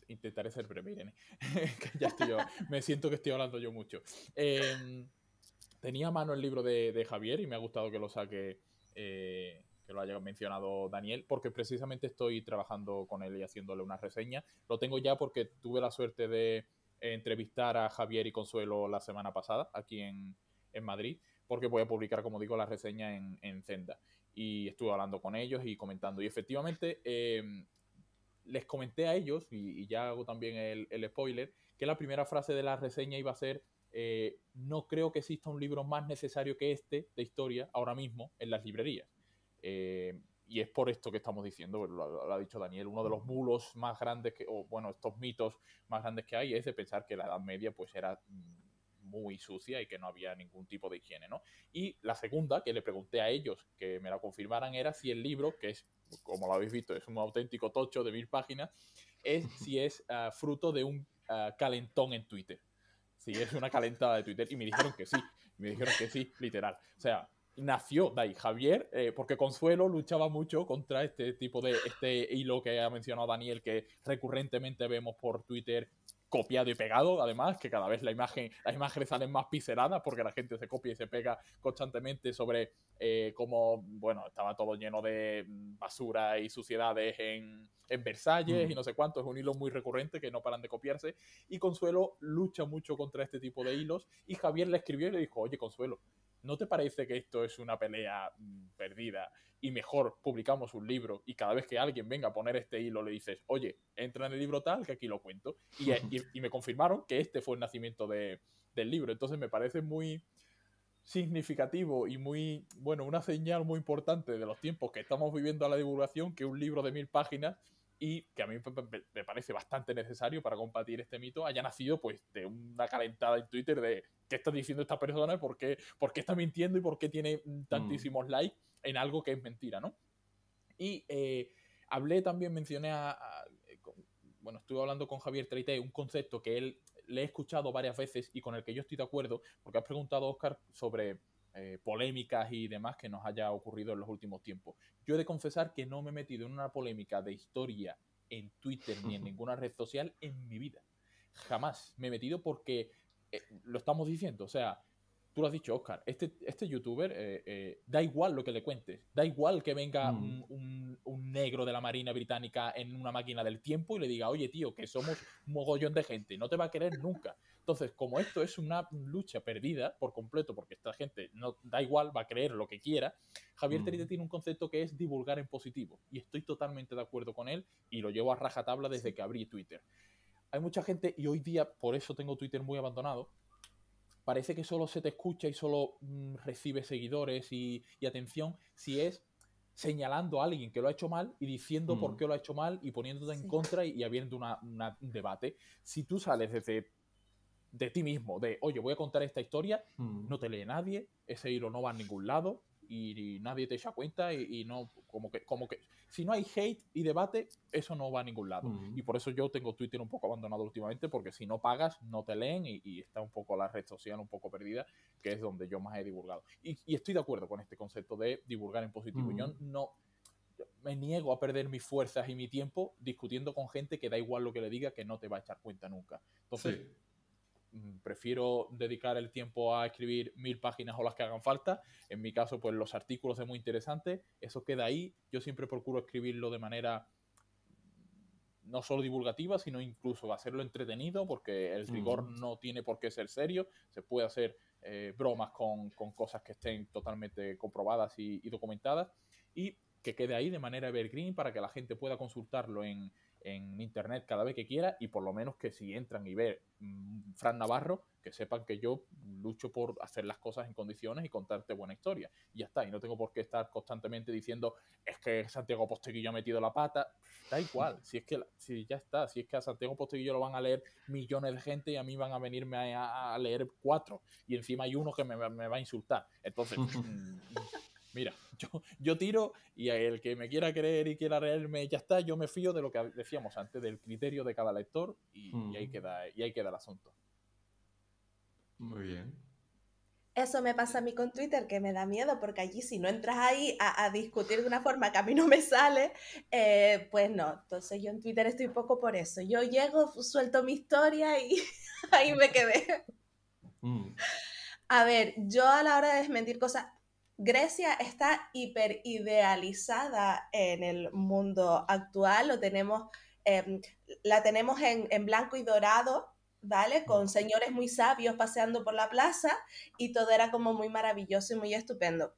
intentaré ser breve, Irene. ya estoy me siento que estoy hablando yo mucho. Em, tenía a mano el libro de, Javier y me ha gustado que lo saque, eh, que lo haya mencionado Daniel, porque precisamente estoy trabajando con él y haciéndole una reseña. Lo tengo ya porque tuve la suerte de entrevistar a Javier y Consuelo la semana pasada aquí en, Madrid, porque voy a publicar, como digo, la reseña en Zenda y estuve hablando con ellos y comentando. Y efectivamente em, les comenté a ellos, y, ya hago también el, spoiler, que la primera frase de la reseña iba a ser, eh, no creo que exista un libro más necesario que este de historia ahora mismo en las librerías. Eh, y es por esto que estamos diciendo, pues, lo, ha dicho Daniel, uno de los mulos más grandes, que, o bueno, estos mitos más grandes que hay es de pensar que la Edad Media pues era mm, muy sucia y que no había ningún tipo de higiene, ¿no? Y la segunda, que le pregunté a ellos que me la confirmaran, era si el libro, que es, como lo habéis visto, es un auténtico tocho de mil páginas, es si es ah, fruto de un ah, calentón en Twitter. Si es una calentada de Twitter. Y me dijeron que sí, me dijeron que sí, literal. O sea, nació de ahí Javier, eh, porque Consuelo luchaba mucho contra este tipo de este hilo que ha mencionado Daniel, que recurrentemente vemos por Twitter copiado y pegado, además, que cada vez la imagen, las imágenes salen más pinceladas porque la gente se copia y se pega constantemente sobre eh, cómo, bueno, estaba todo lleno de mm, basura y suciedades en, Versalles y mm. no sé cuánto, es un hilo muy recurrente que no paran de copiarse, y Consuelo lucha mucho contra este tipo de hilos, y Javier le escribió y le dijo, oye Consuelo, ¿no te parece que esto es una pelea mm, perdida? Y mejor publicamos un libro y cada vez que alguien venga a poner este hilo le dices, oye, entra en el libro tal que aquí lo cuento. Eh, y, me confirmaron que este fue el nacimiento de, del libro. Entonces me parece muy significativo y muy, bueno, una señal muy importante de los tiempos que estamos viviendo a la divulgación que un libro de mil páginas y que a mí me parece bastante necesario para combatir este mito, haya nacido pues de una calentada en Twitter de qué está diciendo esta persona, por qué, por qué está mintiendo y por qué tiene tantísimos mm. likes en algo que es mentira, ¿no? Y eh, hablé también, mencioné a, eh, bueno, estuve hablando con Javier Treite, un concepto que él le he escuchado varias veces y con el que yo estoy de acuerdo, porque has preguntado, Oscar, sobre eh, polémicas y demás que nos haya ocurrido en los últimos tiempos. Yo he de confesar que no me he metido en una polémica de historia en Twitter ni en ninguna red social en mi vida. Jamás me he metido porque eh, lo estamos diciendo. O sea, tú lo has dicho, Oscar, este, este youtuber eh, eh, da igual lo que le cuentes, da igual que venga mm. un, negro de la Marina Británica en una máquina del tiempo y le diga, oye tío, que somos un mogollón de gente, no te va a querer nunca. Entonces, como esto es una lucha perdida por completo, porque esta gente no da igual, va a creer lo que quiera, Javier mm. tiene un concepto que es divulgar en positivo, y estoy totalmente de acuerdo con él y lo llevo a rajatabla desde que abrí Twitter. Hay mucha gente, y hoy día por eso tengo Twitter muy abandonado, parece que solo se te escucha y solo mm, recibe seguidores y, atención si es señalando a alguien que lo ha hecho mal y diciendo por mm. qué lo ha hecho mal y poniéndote en contra y, abriendo habiendo un debate. Si tú sales desde de ti mismo, de, oye, voy a contar esta historia, mm. no te lee nadie, ese hilo no va a ningún lado y, nadie te echa cuenta y, no, como que, como que si no hay hate y debate, eso no va a ningún lado. Y por eso yo tengo Twitter un poco abandonado últimamente, porque si no pagas, no te leen y, está un poco la red social un poco perdida, que es donde yo más he divulgado. Y, estoy de acuerdo con este concepto de divulgar en positivo. Yo no me niego a perder mis fuerzas y mi tiempo discutiendo con gente que da igual lo que le diga, que no te va a echar cuenta nunca. Entonces, Mm, prefiero dedicar el tiempo a escribir mil páginas o las que hagan falta. En mi caso, pues los artículos es muy interesante, eso queda ahí. Yo siempre procuro escribirlo de manera mm, no solo divulgativa, sino incluso hacerlo entretenido, porque el mm. rigor no tiene por qué ser serio, se puede hacer eh, bromas con, cosas que estén totalmente comprobadas y, y, documentadas, y que quede ahí de manera evergreen para que la gente pueda consultarlo en, en internet cada vez que quiera y por lo menos que si entran y ven mm, Fran Navarro, que sepan que yo lucho por hacer las cosas en condiciones y contarte buena historia. Y ya está, y no tengo por qué estar constantemente diciendo, es que Santiago Posteguillo ha metido la pata. Da igual, si es que si ya está, si es que a Santiago Posteguillo lo van a leer millones de gente y a mí van a venirme a, leer cuatro. Y encima hay uno que me, me va a insultar. Entonces, mm, mira, yo, yo tiro y el que me quiera creer y quiera reírme, ya está, yo me fío de lo que decíamos antes, del criterio de cada lector y, ahí, queda, y ahí queda el asunto. Muy bien. Eso me pasa a mí con Twitter, que me da miedo, porque allí si no entras ahí a, discutir de una forma que a mí no me sale, eh, pues no. Entonces yo en Twitter estoy poco por eso. Yo llego, suelto mi historia y ahí me quedé. Mm. A ver, yo a la hora de desmentir cosas, Grecia está hiperidealizada en el mundo actual, lo tenemos, em, la tenemos en, blanco y dorado, ¿vale? Con señores muy sabios paseando por la plaza y todo era como muy maravilloso y muy estupendo.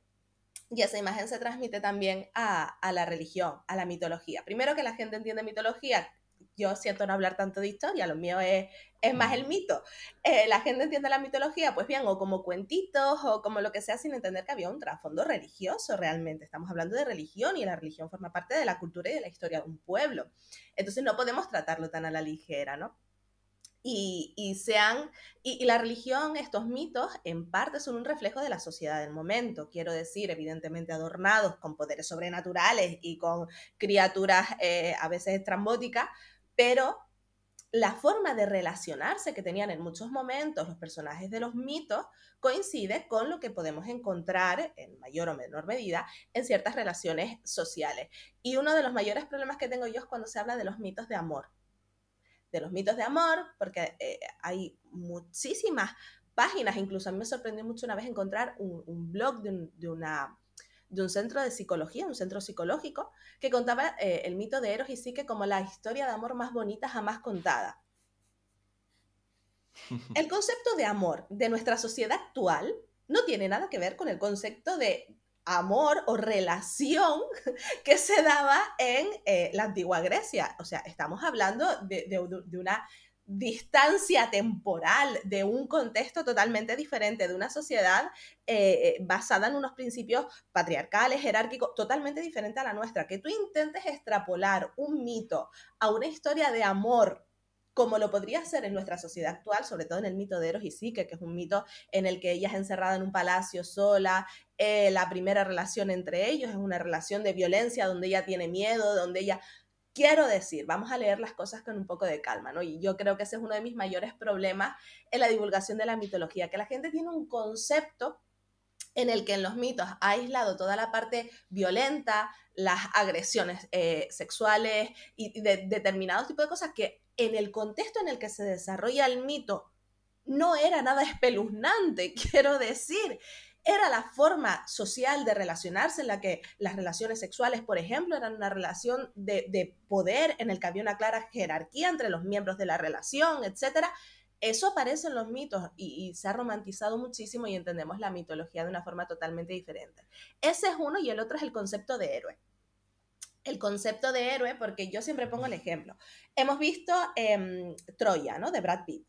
Y esa imagen se transmite también a, a la religión, a la mitología. Primero que la gente entiende mitología yo siento no hablar tanto de historia, lo mío es, es más el mito. Eh, la gente entiende la mitología, pues bien, o como cuentitos o como lo que sea, sin entender que había un trasfondo religioso realmente. Estamos hablando de religión y la religión forma parte de la cultura y de la historia de un pueblo. Entonces no podemos tratarlo tan a la ligera, ¿no? Y, y, sean, y, la religión, estos mitos, en parte son un reflejo de la sociedad del momento. Quiero decir, evidentemente adornados con poderes sobrenaturales y con criaturas eh, a veces estrambóticas, pero la forma de relacionarse que tenían en muchos momentos los personajes de los mitos coincide con lo que podemos encontrar, en mayor o menor medida, en ciertas relaciones sociales. Y uno de los mayores problemas que tengo yo es cuando se habla de los mitos de amor. De los mitos de amor, porque eh, hay muchísimas páginas, incluso a mí me sorprendió mucho una vez encontrar un, blog de una de un centro de psicología, un centro psicológico, que contaba eh, el mito de Eros y Psique como la historia de amor más bonita jamás contada. El concepto de amor de nuestra sociedad actual no tiene nada que ver con el concepto de amor o relación que se daba en eh, la antigua Grecia. O sea, estamos hablando de una distancia temporal de un contexto totalmente diferente, de una sociedad eh, eh, basada en unos principios patriarcales, jerárquicos, totalmente diferente a la nuestra. Que tú intentes extrapolar un mito a una historia de amor como lo podría ser en nuestra sociedad actual, sobre todo en el mito de Eros y Psique, que es un mito en el que ella es encerrada en un palacio sola, eh, la primera relación entre ellos es una relación de violencia donde ella tiene miedo, donde ella quiero decir? Vamos a leer las cosas con un poco de calma, ¿no? Y yo creo que ese es uno de mis mayores problemas en la divulgación de la mitología, que la gente tiene un concepto en el que en los mitos ha aislado toda la parte violenta, las agresiones eh, sexuales y determinados tipos de cosas que en el contexto en el que se desarrolla el mito no era nada espeluznante, quiero decir era la forma social de relacionarse en la que las relaciones sexuales, por ejemplo, eran una relación de, poder en el que había una clara jerarquía entre los miembros de la relación, etcétera. Eso aparece en los mitos y, se ha romantizado muchísimo y entendemos la mitología de una forma totalmente diferente. Ese es uno y el otro es el concepto de héroe. El concepto de héroe, porque yo siempre pongo el ejemplo. Hemos visto em, Troya, ¿no? De Brad Pitt.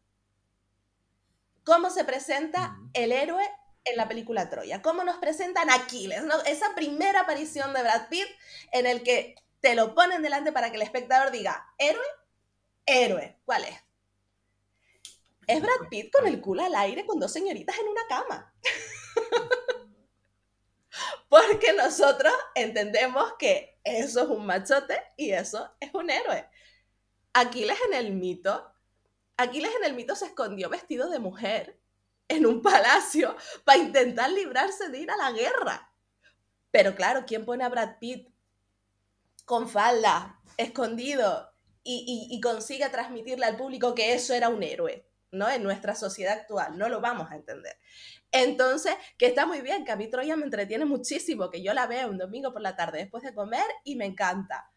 ¿Cómo se presenta el héroe en la película Troya. ¿Cómo nos presentan Aquiles? Esa primera aparición de Brad Pitt en el que te lo ponen delante para que el espectador diga, héroe, héroe, ¿cuál es? Es Brad Pitt con el culo al aire con dos señoritas en una cama. Porque nosotros entendemos que eso es un machote y eso es un héroe. Aquiles en el mito, Aquiles en el mito se escondió vestido de mujer en un palacio para intentar librarse de ir a la guerra. Pero claro, ¿quién pone a Brad Pitt con falda, escondido, y, consigue transmitirle al público que eso era un héroe? ¿no? En nuestra sociedad actual, no lo vamos a entender. Entonces, que está muy bien, que a mí Troya me entretiene muchísimo, que yo la veo un domingo por la tarde después de comer y me encanta.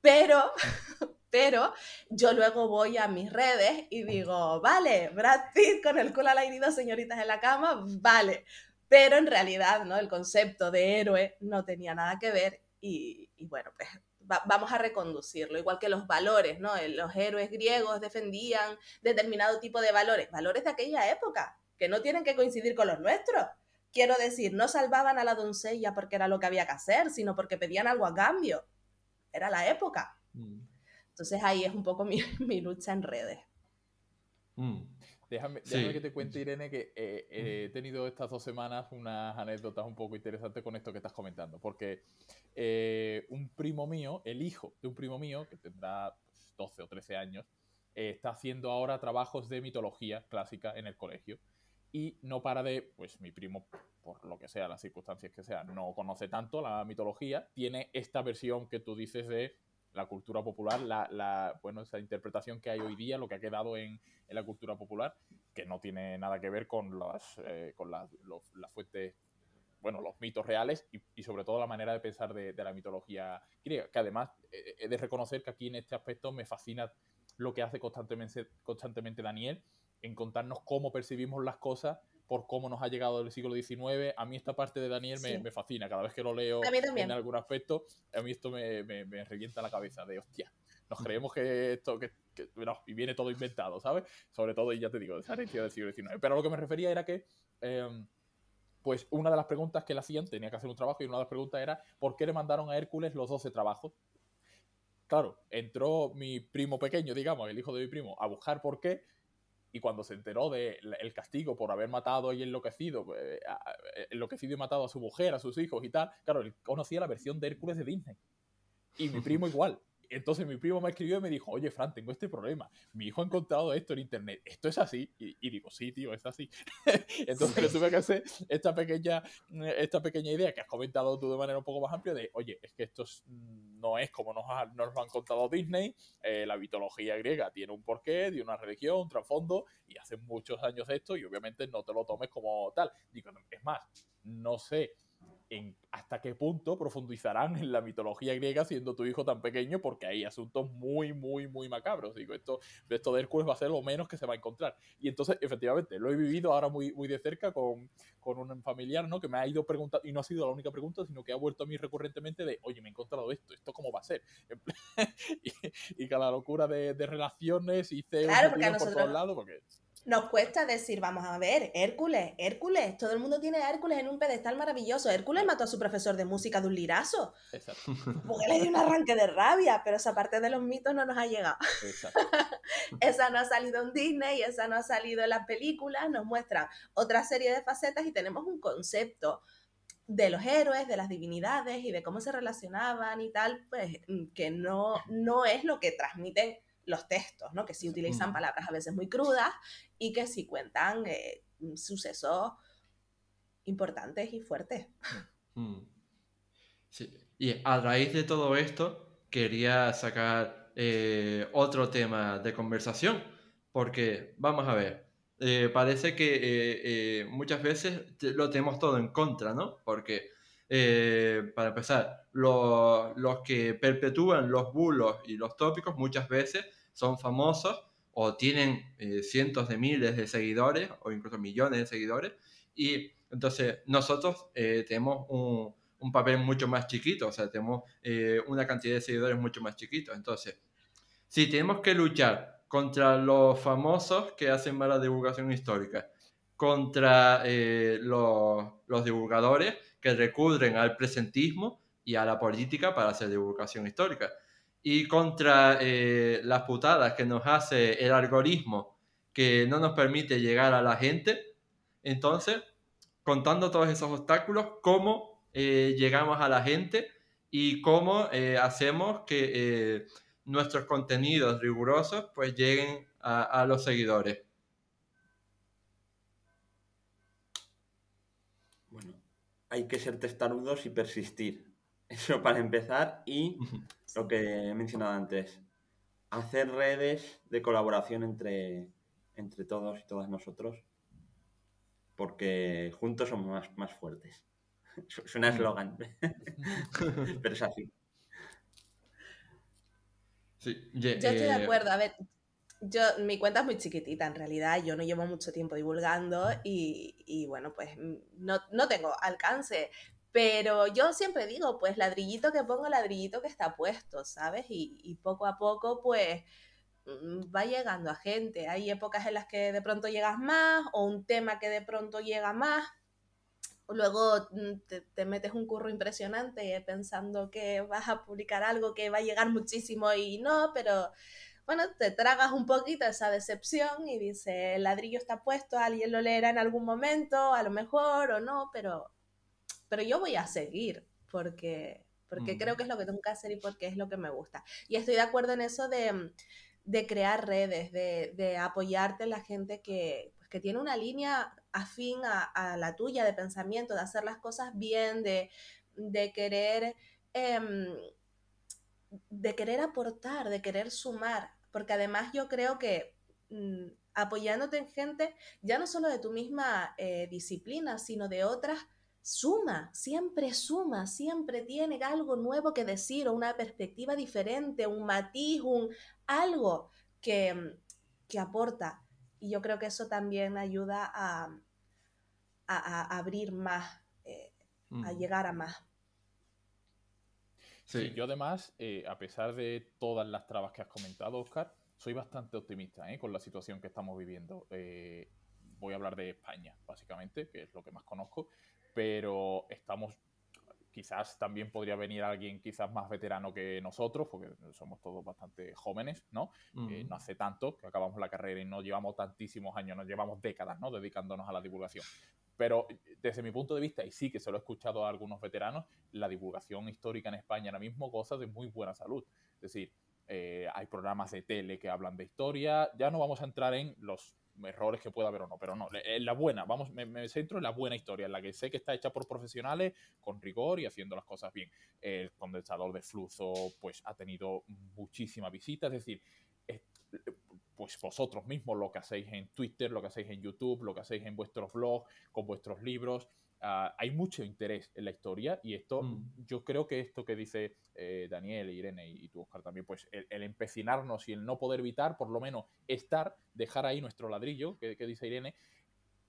Pero, pero yo luego voy a mis redes y digo, vale, Brad Pitt con el culo al aire y dos señoritas en la cama, vale. Pero en realidad, ¿no? El concepto de héroe no tenía nada que ver y, bueno, pues vamos a reconducirlo. Igual que los valores, ¿no? Eh, los héroes griegos defendían determinado tipo de valores, valores de aquella época, que no tienen que coincidir con los nuestros. Quiero decir, no salvaban a la doncella porque era lo que había que hacer, sino porque pedían algo a cambio era la época. Mm. Entonces ahí es un poco mi, lucha en redes. Mm. Déjame, que te cuente, Irene, que eh, eh, mm. he tenido estas dos semanas unas anécdotas un poco interesantes con esto que estás comentando, porque eh, un primo mío, el hijo de un primo mío, que tendrá 12 pues, o 13 años, está haciendo ahora trabajos de mitología clásica en el colegio y no para de, pues mi primo, por lo que sea, las circunstancias que sean, no conoce tanto la mitología, tiene esta versión que tú dices de la cultura popular, la, la bueno, esa interpretación que hay hoy día, lo que ha quedado en, en la cultura popular, que no tiene nada que ver con las, eh, con las, los, las fuentes bueno, los mitos reales y, sobre todo la manera de pensar de, la mitología griega, que además eh, he de reconocer que aquí en este aspecto me fascina lo que hace constantemente, constantemente Daniel en contarnos cómo percibimos las cosas por cómo nos ha llegado el siglo XIX. A mí esta parte de Daniel me, fascina. Cada vez que lo leo en algún aspecto, a mí esto me, revienta la cabeza de hostia. Nos mm. creemos que esto, que, y viene todo inventado, ¿sabes? Sobre todo, y ya te digo, esa herencia del siglo XIX. Pero a lo que me refería era que, em, pues una de las preguntas que le hacían, tenía que hacer un trabajo, y una de las preguntas era, ¿por qué le mandaron a Hércules los 12 trabajos? Claro, entró mi primo pequeño, digamos, el hijo de mi primo, a buscar por qué, y cuando se enteró del el castigo por haber matado y enloquecido, eh, eh, enloquecido y matado a su mujer, a sus hijos y tal, claro, él conocía la versión de Hércules de Disney. Y mi primo igual entonces mi primo me escribió y me dijo, oye, Fran, tengo este problema. Mi hijo ha encontrado esto en internet. ¿Esto es así? Y, digo, sí, tío, es así. entonces le tuve que hacer esta pequeña, esta pequeña idea que has comentado tú de manera un poco más amplia de, oye, es que esto no es como nos, nos lo han contado Disney. Eh, la mitología griega tiene un porqué, tiene una religión, un trasfondo, y hace muchos años esto, y obviamente no te lo tomes como tal. Digo, es más, no sé hasta qué punto profundizarán en la mitología griega siendo tu hijo tan pequeño, porque hay asuntos muy, muy, muy macabros. Digo, esto, esto de Hércules va a ser lo menos que se va a encontrar. Y entonces, efectivamente, lo he vivido ahora muy, muy de cerca con, con un familiar, ¿no? Que me ha ido preguntando, y no ha sido la única pregunta, sino que ha vuelto a mí recurrentemente de, oye, me he encontrado esto, ¿esto cómo va a ser? y, y, la locura de, relaciones, hice claro, por todos lados, porque nos cuesta decir, vamos a ver, Hércules, Hércules, todo el mundo tiene a Hércules en un pedestal maravilloso. Hércules mató a su profesor de música de un lirazo. Porque le dio un arranque de rabia, pero esa parte de los mitos no nos ha llegado. esa no ha salido en Disney, esa no ha salido en las películas, nos muestra otra serie de facetas y tenemos un concepto de los héroes, de las divinidades y de cómo se relacionaban y tal, pues mm, que no, no es lo que transmiten los textos, ¿no? Que sí utilizan palabras a veces muy crudas y que sí cuentan eh, sucesos importantes y fuertes. Y a raíz de todo esto, quería sacar eh, otro tema de conversación, porque vamos a ver. Eh, parece que muchas veces lo tenemos todo en contra, ¿no? Porque eh, para empezar, los que perpetúan los bulos y los tópicos muchas veces son famosos o tienen eh, cientos de miles de seguidores o incluso millones de seguidores. Y entonces nosotros eh, tenemos un, papel mucho más chiquito, o sea, tenemos una cantidad de seguidores mucho más chiquitos. Entonces, si tenemos que luchar contra los famosos que hacen mala divulgación histórica, contra los divulgadores, que recurren al presentismo y a la política para hacer divulgación histórica. Y contra eh, las putadas que nos hace el algoritmo que no nos permite llegar a la gente, entonces, contando todos esos obstáculos, ¿cómo eh, llegamos a la gente y cómo eh, hacemos que nuestros contenidos rigurosos pues lleguen a, a los seguidores? hay que ser testarudos y persistir. Eso para empezar. Y lo que he mencionado antes, hacer redes de colaboración entre, entre todos y todas nosotros. Porque juntos somos más, más fuertes. Suena eslogan, pero es así. Sí, Yo estoy de eh, acuerdo. A ver, yo, mi cuenta es muy chiquitita, en realidad. Yo no llevo mucho tiempo divulgando y, bueno, pues mm, no, tengo alcance. Pero yo siempre digo, pues ladrillito que pongo, ladrillito que está puesto, ¿sabes? Y, poco a poco, pues mm, va llegando a gente. Hay épocas en las que de pronto llegas más o un tema que de pronto llega más. Luego mm, te, te metes un curro impresionante pensando que vas a publicar algo que va a llegar muchísimo y no, pero bueno, te tragas un poquito esa decepción y dices, el ladrillo está puesto, alguien lo leerá en algún momento, a lo mejor o no, pero, pero yo voy a seguir porque, porque creo que es lo que tengo que hacer y porque es lo que me gusta. Y estoy de acuerdo en eso de, crear redes, de, apoyarte en la gente que, pues, tiene una línea afín a, la tuya de pensamiento, de hacer las cosas bien, de, querer... Em, de querer aportar, de querer sumar porque además yo creo que mm, apoyándote en gente, ya no solo de tu misma eh, disciplina, sino de otras, suma, siempre suma, siempre tiene algo nuevo que decir o una perspectiva diferente, un matiz, un algo que, mm, aporta. Y yo creo que eso también ayuda a, a, abrir más, eh, a llegar a más. Sí. yo además, eh, a pesar de todas las trabas que has comentado, Oscar, soy bastante optimista ¿eh? con la situación que estamos viviendo. Eh, voy a hablar de España, básicamente, que es lo que más conozco, pero estamos, quizás también podría venir alguien quizás más veterano que nosotros, porque somos todos bastante jóvenes, ¿no? no hace tanto que acabamos la carrera y no llevamos tantísimos años, no llevamos décadas, ¿no? Dedicándonos a la divulgación. Pero desde mi punto de vista, y sí que se lo he escuchado a algunos veteranos, la divulgación histórica en España ahora mismo goza de muy buena salud. Es decir, eh, hay programas de tele que hablan de historia, ya no vamos a entrar en los errores que pueda haber o no, pero no, en eh, la buena, vamos, me, centro en la buena historia, en la que sé que está hecha por profesionales con rigor y haciendo las cosas bien. El condensador de flujo, pues, ha tenido muchísimas visitas, es decir, pues vosotros mismos, lo que hacéis en Twitter, lo que hacéis en YouTube, lo que hacéis en vuestros blogs, con vuestros libros. Ah, hay mucho interés en la historia y esto, mm. yo creo que esto que dice eh, Daniel, Irene y, tú, Oscar, también, pues el, empecinarnos y el no poder evitar, por lo menos estar, dejar ahí nuestro ladrillo, que, dice Irene,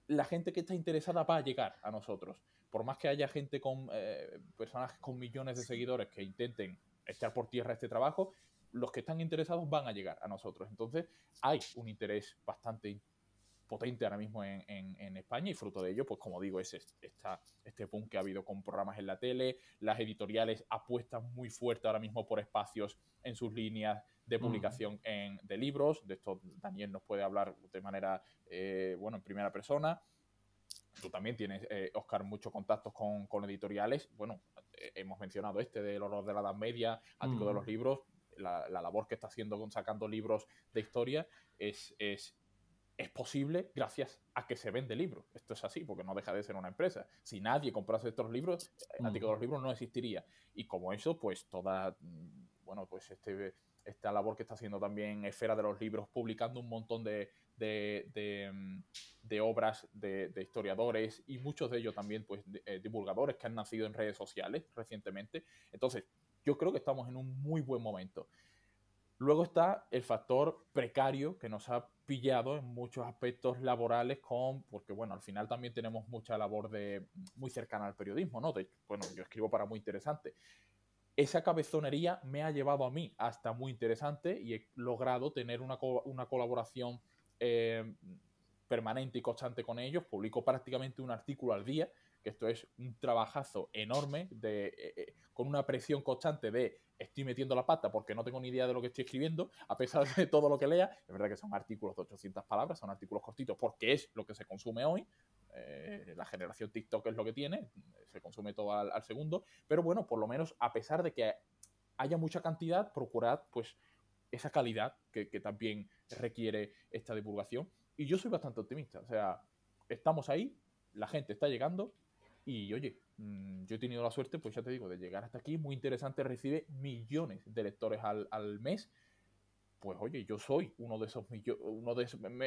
la gente que está interesada va a llegar a nosotros. Por más que haya gente con eh, personas personajes con millones de seguidores que intenten echar por tierra este trabajo, los que están interesados van a llegar a nosotros. Entonces, hay un interés bastante potente ahora mismo en, en, España y fruto de ello, pues como digo, es este boom que ha habido con programas en la tele, las editoriales apuestan muy fuerte ahora mismo por espacios en sus líneas de publicación de libros, de esto Daniel nos puede hablar de manera, eh, bueno, en primera persona. Tú también tienes, Oscar, eh, muchos contactos con, editoriales. Bueno, eh, hemos mencionado este del horror de la Edad Media, Ático de los Libros, la, labor que está haciendo con sacando libros de historia es, es, posible gracias a que se vende libros. Esto es así, porque no deja de ser una empresa. Si nadie comprase estos libros, el mm. de los libros no existiría. Y como eso, pues toda, mm, bueno, pues este, esta labor que está haciendo también Esfera de los Libros, publicando un montón de, de, de, mm, obras de, historiadores y muchos de ellos también, pues, eh, divulgadores que han nacido en redes sociales recientemente. Entonces, yo creo que estamos en un muy buen momento. Luego está el factor precario que nos ha pillado en muchos aspectos laborales con, porque bueno, al final también tenemos mucha labor de muy cercana al periodismo, ¿no? bueno, yo escribo para muy interesante. Esa cabezonería me ha llevado a mí hasta muy interesante y he logrado tener una, una colaboración eh, permanente y constante con ellos. Publico prácticamente un artículo al día, que esto es un trabajazo enorme de, eh, eh, con una presión constante de estoy metiendo la pata porque no tengo ni idea de lo que estoy escribiendo, a pesar de todo lo que lea. Es verdad que son artículos de 800 palabras, son artículos cortitos porque es lo que se consume hoy. Eh, la generación TikTok es lo que tiene, se consume todo al, segundo, pero bueno, por lo menos a pesar de que haya mucha cantidad, procurad pues esa calidad que también requiere esta divulgación. Y yo soy bastante optimista, o sea, estamos ahí, la gente está llegando, y oye, mm, yo he tenido la suerte, pues ya te digo, de llegar hasta aquí, muy interesante, recibe millones de lectores al, al mes. Pues oye, yo soy uno de esos millones, uno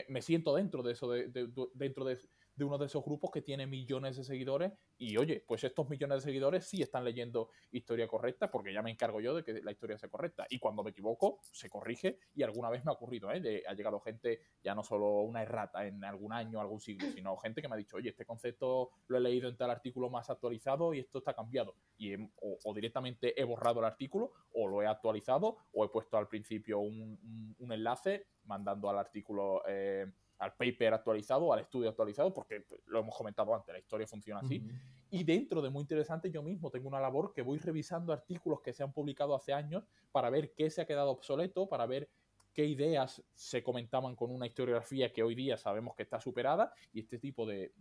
me, siento dentro de eso, de, de, dentro de de uno de esos grupos que tiene millones de seguidores y oye, pues estos millones de seguidores sí están leyendo historia correcta porque ya me encargo yo de que la historia sea correcta y cuando me equivoco se corrige y alguna vez me ha ocurrido, ¿eh? ha llegado gente ya no solo una errata en algún año, algún siglo, sino gente que me ha dicho, oye, este concepto lo he leído en tal artículo más actualizado y esto está cambiado y o, directamente he borrado el artículo o lo he actualizado o he puesto al principio un, enlace mandando al artículo... Eh, al paper actualizado, al estudio actualizado, porque lo hemos comentado antes, la historia funciona así. Y dentro de muy interesante, yo mismo tengo una labor que voy revisando artículos que se han publicado hace años para ver qué se ha quedado obsoleto, para ver qué ideas se comentaban con una historiografía que hoy día sabemos que está superada y este tipo de,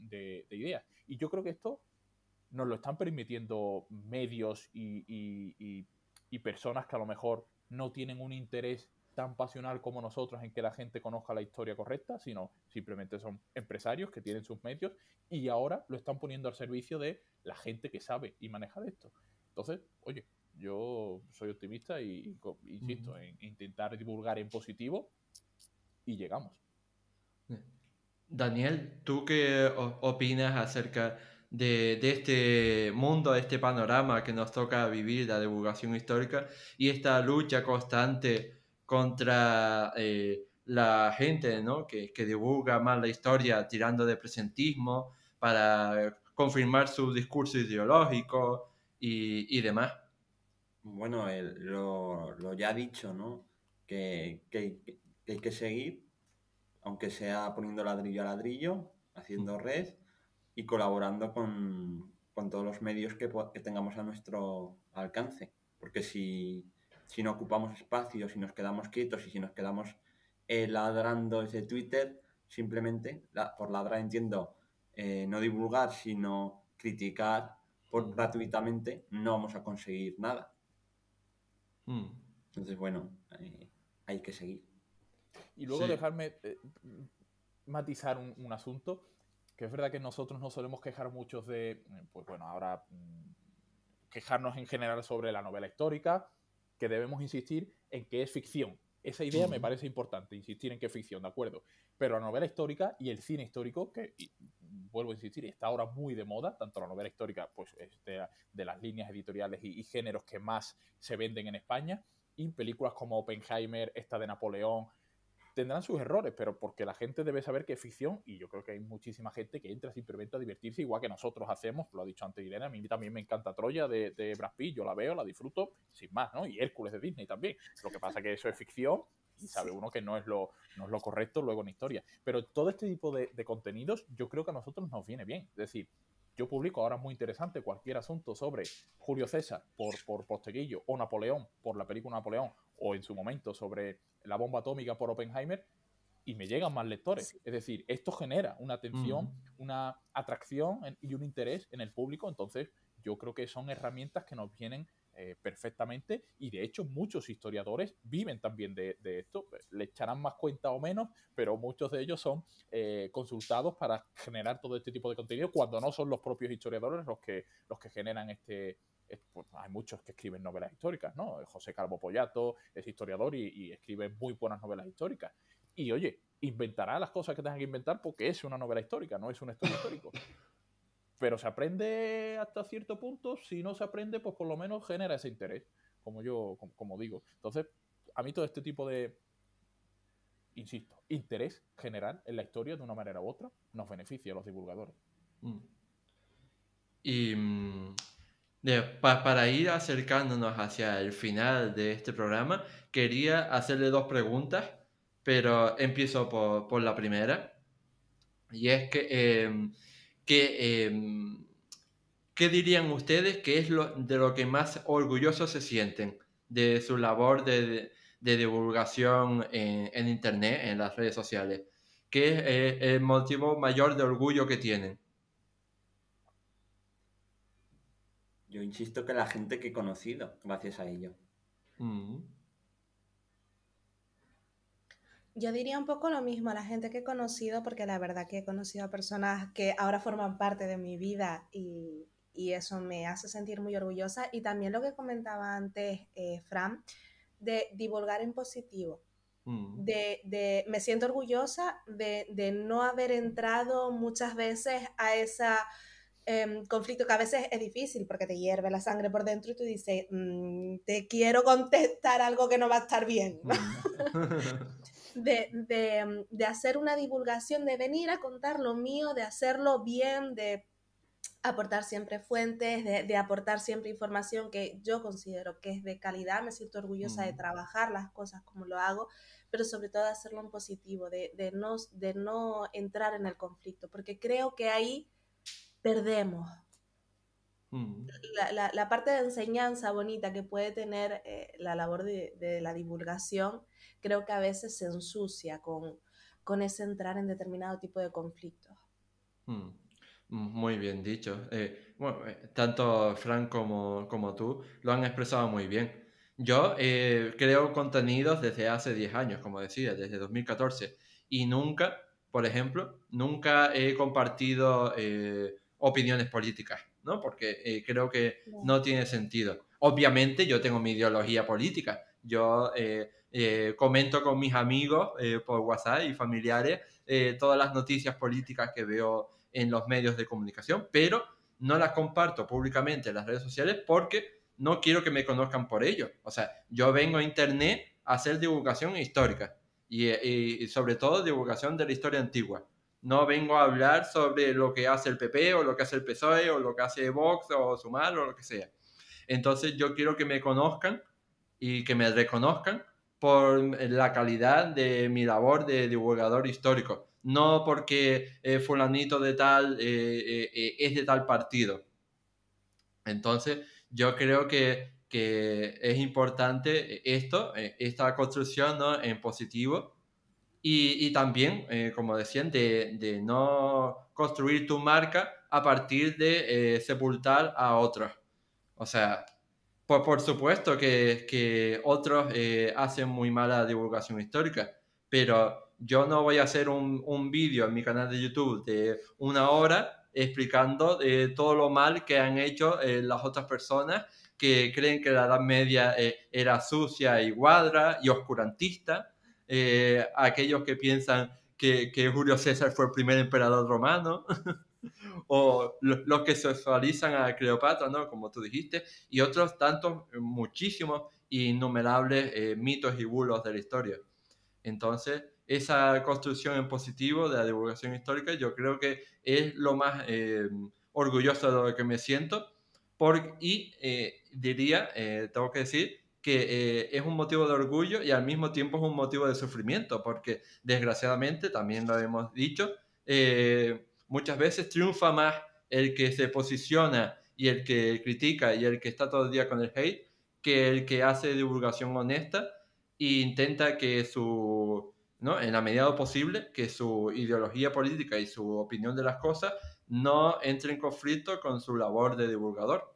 ideas. Y yo creo que esto nos lo están permitiendo medios y, y personas que a lo mejor no tienen un interés tan pasional como nosotros en que la gente conozca la historia correcta, sino simplemente son empresarios que tienen sus medios y ahora lo están poniendo al servicio de la gente que sabe y maneja de esto. Entonces, oye, yo soy optimista y, insisto en intentar divulgar en positivo y llegamos. Daniel, ¿tú qué opinas acerca de, de, este mundo, de este panorama que nos toca vivir, la divulgación histórica y esta lucha constante contra eh, la gente ¿no? que, que, divulga mal la historia tirando de presentismo para confirmar su discurso ideológico y, y demás. Bueno, lo, lo, ya dicho, ¿no? Que, hay que seguir, aunque sea poniendo ladrillo a ladrillo, haciendo mm. red y colaborando con, todos los medios que, que tengamos a nuestro alcance. Porque si si no ocupamos espacio, si nos quedamos quietos y si nos quedamos eh, ladrando ese Twitter, simplemente por ladrar entiendo eh, no divulgar, sino criticar por, gratuitamente, no vamos a conseguir nada. Hmm. Entonces, bueno, eh, hay que seguir. Y luego dejarme matizar un, un, asunto, que es verdad que nosotros no solemos quejar muchos de, pues bueno, ahora mm, quejarnos en general sobre la novela histórica, que debemos insistir en que es ficción. Esa idea me parece importante, insistir en que es ficción, ¿de acuerdo? Pero la novela histórica y el cine histórico, que vuelvo a insistir, está ahora muy de moda, tanto la novela histórica, pues este, de las líneas editoriales y, y géneros que más se venden en España, y películas como Oppenheimer, esta de Napoleón, tendrán sus errores, pero porque la gente debe saber que es ficción y yo creo que hay muchísima gente que entra simplemente a divertirse, igual que nosotros hacemos, lo ha dicho antes Irene, a mí también me encanta Troya de, de yo la veo, la disfruto, sin más, ¿no? Y Hércules de Disney también. Lo que pasa que eso es ficción y sabe uno que no es lo, lo correcto luego en historia. Pero todo este tipo de, contenidos yo creo que a nosotros nos viene bien. Es decir, yo publico ahora muy interesante cualquier asunto sobre Julio César por, por Posteguillo o Napoleón por la película Napoleón o en su momento sobre la bomba atómica por Oppenheimer y me llegan más lectores. Es decir, esto genera una atención, una atracción y un interés en el público. Entonces, yo creo que son herramientas que nos vienen eh, perfectamente y de hecho muchos historiadores viven también de, esto, le echarán más cuenta o menos, pero muchos de ellos son eh, consultados para generar todo este tipo de contenido cuando no son los propios historiadores los que, los que generan este, pues, hay muchos que escriben novelas históricas, ¿no? José Calvo Pollato es historiador y, escribe muy buenas novelas históricas. Y oye, inventará las cosas que tenga que inventar porque es una novela histórica, no es un estudio histórico. Pero se aprende hasta cierto punto, si no se aprende, pues por lo menos genera ese interés, como yo, como, digo. Entonces, a mí todo este tipo de, insisto, interés general en la historia de una manera u otra nos beneficia a los divulgadores. Mm. Y mm, para ir acercándonos hacia el final de este programa, quería hacerle dos preguntas, pero empiezo por, por la primera. Y es que, em, que em, ¿qué dirían ustedes que es lo, de lo que más orgullosos se sienten de su labor de, de, divulgación en, en Internet, en las redes sociales? ¿Qué es eh, el motivo mayor de orgullo que tienen? Yo insisto que la gente que he conocido, gracias a ello. Mm. Yo diría un poco lo mismo a la gente que he conocido, porque la verdad que he conocido a personas que ahora forman parte de mi vida y, eso me hace sentir muy orgullosa. Y también lo que comentaba antes, eh, Fran, de divulgar en positivo. Mm. De, me siento orgullosa de, de no haber entrado muchas veces a esa Em, conflicto que a veces es difícil porque te hierve la sangre por dentro y tú dices, mm, te quiero contestar algo que no va a estar bien. Mm. de, de, em, de, hacer una divulgación, de venir a contar lo mío, de hacerlo bien, de aportar siempre fuentes, de, aportar siempre información que yo considero que es de calidad, me siento orgullosa de mm. trabajar las cosas como lo hago, pero sobre todo hacerlo en positivo, de, no, de no entrar en el conflicto, porque creo que ahí perdemos. Mm. La, parte de enseñanza bonita que puede tener eh, la labor de, la divulgación, creo que a veces se ensucia con, con ese entrar en determinado tipo de conflictos. Mm. Muy bien dicho. Eh, eh, tanto Frank como, tú lo han expresado muy bien. Yo creo contenidos desde hace 10 años, como decía, desde 2014. Y nunca, por ejemplo, nunca he compartido opiniones políticas, ¿no? Porque eh, creo que no tiene sentido. Obviamente yo tengo mi ideología política, yo eh, eh, comento con mis amigos por WhatsApp y familiares todas las noticias políticas que veo en los medios de comunicación, pero no las comparto públicamente en las redes sociales porque no quiero que me conozcan por ello. O sea, yo vengo a Internet a hacer divulgación histórica y sobre todo divulgación de la historia antigua. No vengo a hablar sobre lo que hace el PP o lo que hace el PSOE o lo que hace Vox o Sumar o lo que sea. Entonces yo quiero que me conozcan y que me reconozcan por la calidad de mi labor de divulgador histórico, no porque eh, fulanito de tal eh, eh, es de tal partido. Entonces, yo creo que, es importante esto, esta construcción en positivo, y, también, eh, como decían, de, no construir tu marca a partir de eh, sepultar a otros. O sea, pues por, supuesto que, que otros eh, hacen muy mala divulgación histórica, pero yo no voy a hacer un, un vídeo en mi canal de YouTube de una hora explicando todo lo mal que han hecho las otras personas que creen que la Edad Media era sucia y guadra y oscurantista, eh, aquellos que piensan que, Julio César fue el primer emperador romano, o los que sexualizan a Cleopatra, ¿no? como tú dijiste, y otros tantos, eh, muchísimos e innumerables eh, mitos y bulos de la historia. Entonces, esa construcción en positivo de la divulgación histórica, yo creo que es lo más orgulloso de lo que me siento, por, y diría, tengo que decir, que eh, es un motivo de orgullo y al mismo tiempo es un motivo de sufrimiento, porque desgraciadamente, también lo hemos dicho, eh, muchas veces triunfa más el que se posiciona y el que critica y el que está todo el día con el hate que el que hace divulgación honesta e intenta que su, ¿no? en la medida posible, que su ideología política y su opinión de las cosas no entre en conflicto con su labor de divulgador.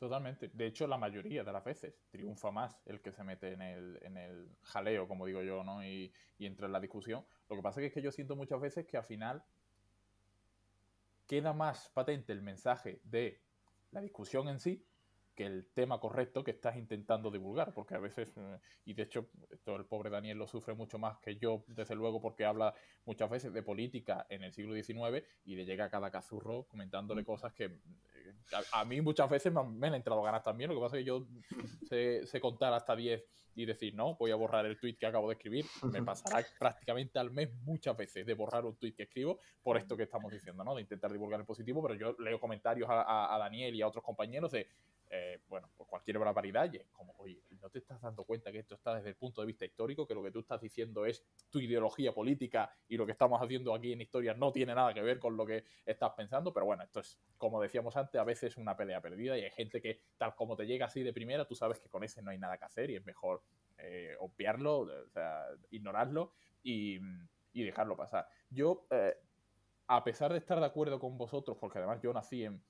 Totalmente. De hecho, la mayoría de las veces triunfa más el que se mete en el, jaleo, como digo yo, ¿no? Y, y, entra en la discusión. Lo que pasa es que yo siento muchas veces que al final queda más patente el mensaje de la discusión en sí que el tema correcto que estás intentando divulgar, porque a veces, eh, y de hecho, todo el pobre Daniel lo sufre mucho más que yo, desde luego, porque habla muchas veces de política en el siglo XIX y le llega a cada cazurro comentándole cosas que a, mí muchas veces me han, entrado ganas también. Lo que pasa es que yo sé, contar hasta 10 y decir, no, voy a borrar el tweet que acabo de escribir. Me pasará prácticamente al mes muchas veces de borrar un tweet que escribo por esto que estamos diciendo, ¿no? De intentar divulgar el positivo, pero yo leo comentarios a, a Daniel y a otros compañeros de eh, bueno, por pues cualquier barbaridad, y como, oye, ¿no te estás dando cuenta que esto está desde el punto de vista histórico? Que lo que tú estás diciendo es tu ideología política y lo que estamos haciendo aquí en historia no tiene nada que ver con lo que estás pensando, pero bueno, esto es, como decíamos antes, a veces una pelea perdida y hay gente que, tal como te llega así de primera, tú sabes que con ese no hay nada que hacer y es mejor eh, obviarlo, o sea, ignorarlo y, dejarlo pasar. Yo, eh, a pesar de estar de acuerdo con vosotros, porque además yo nací en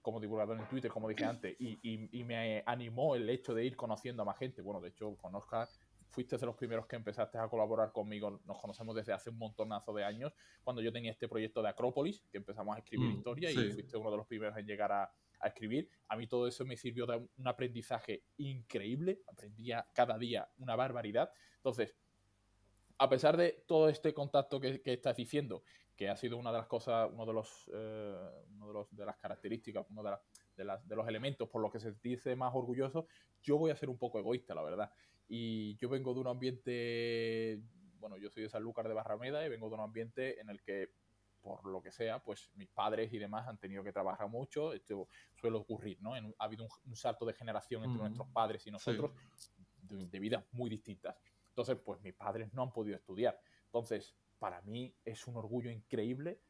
como divulgador en Twitter, como dije antes, y, me animó el hecho de ir conociendo a más gente. Bueno, de hecho, con Oscar fuiste de los primeros que empezaste a colaborar conmigo, nos conocemos desde hace un montonazo de años, cuando yo tenía este proyecto de Acrópolis, que empezamos a escribir mm, historia y fuiste uno de los primeros en llegar a, a escribir. A mí todo eso me sirvió de un aprendizaje increíble, aprendía cada día una barbaridad. Entonces, a pesar de todo este contacto que, que, estás diciendo ha sido una de las cosas, uno de los, eh, uno de, los de las características, uno de, las, de los elementos por los que se dice más orgulloso, yo voy a ser un poco egoísta, la verdad. Y yo vengo de un ambiente, bueno, yo soy de Sanlúcar de Barrameda y vengo de un ambiente en el que por lo que sea, pues mis padres y demás han tenido que trabajar mucho. Esto suele ocurrir, ¿no? ha habido un, salto de generación entre nuestros padres y nosotros de, vidas muy distintas. Entonces, pues mis padres no han podido estudiar. Entonces, para mí es un orgullo increíble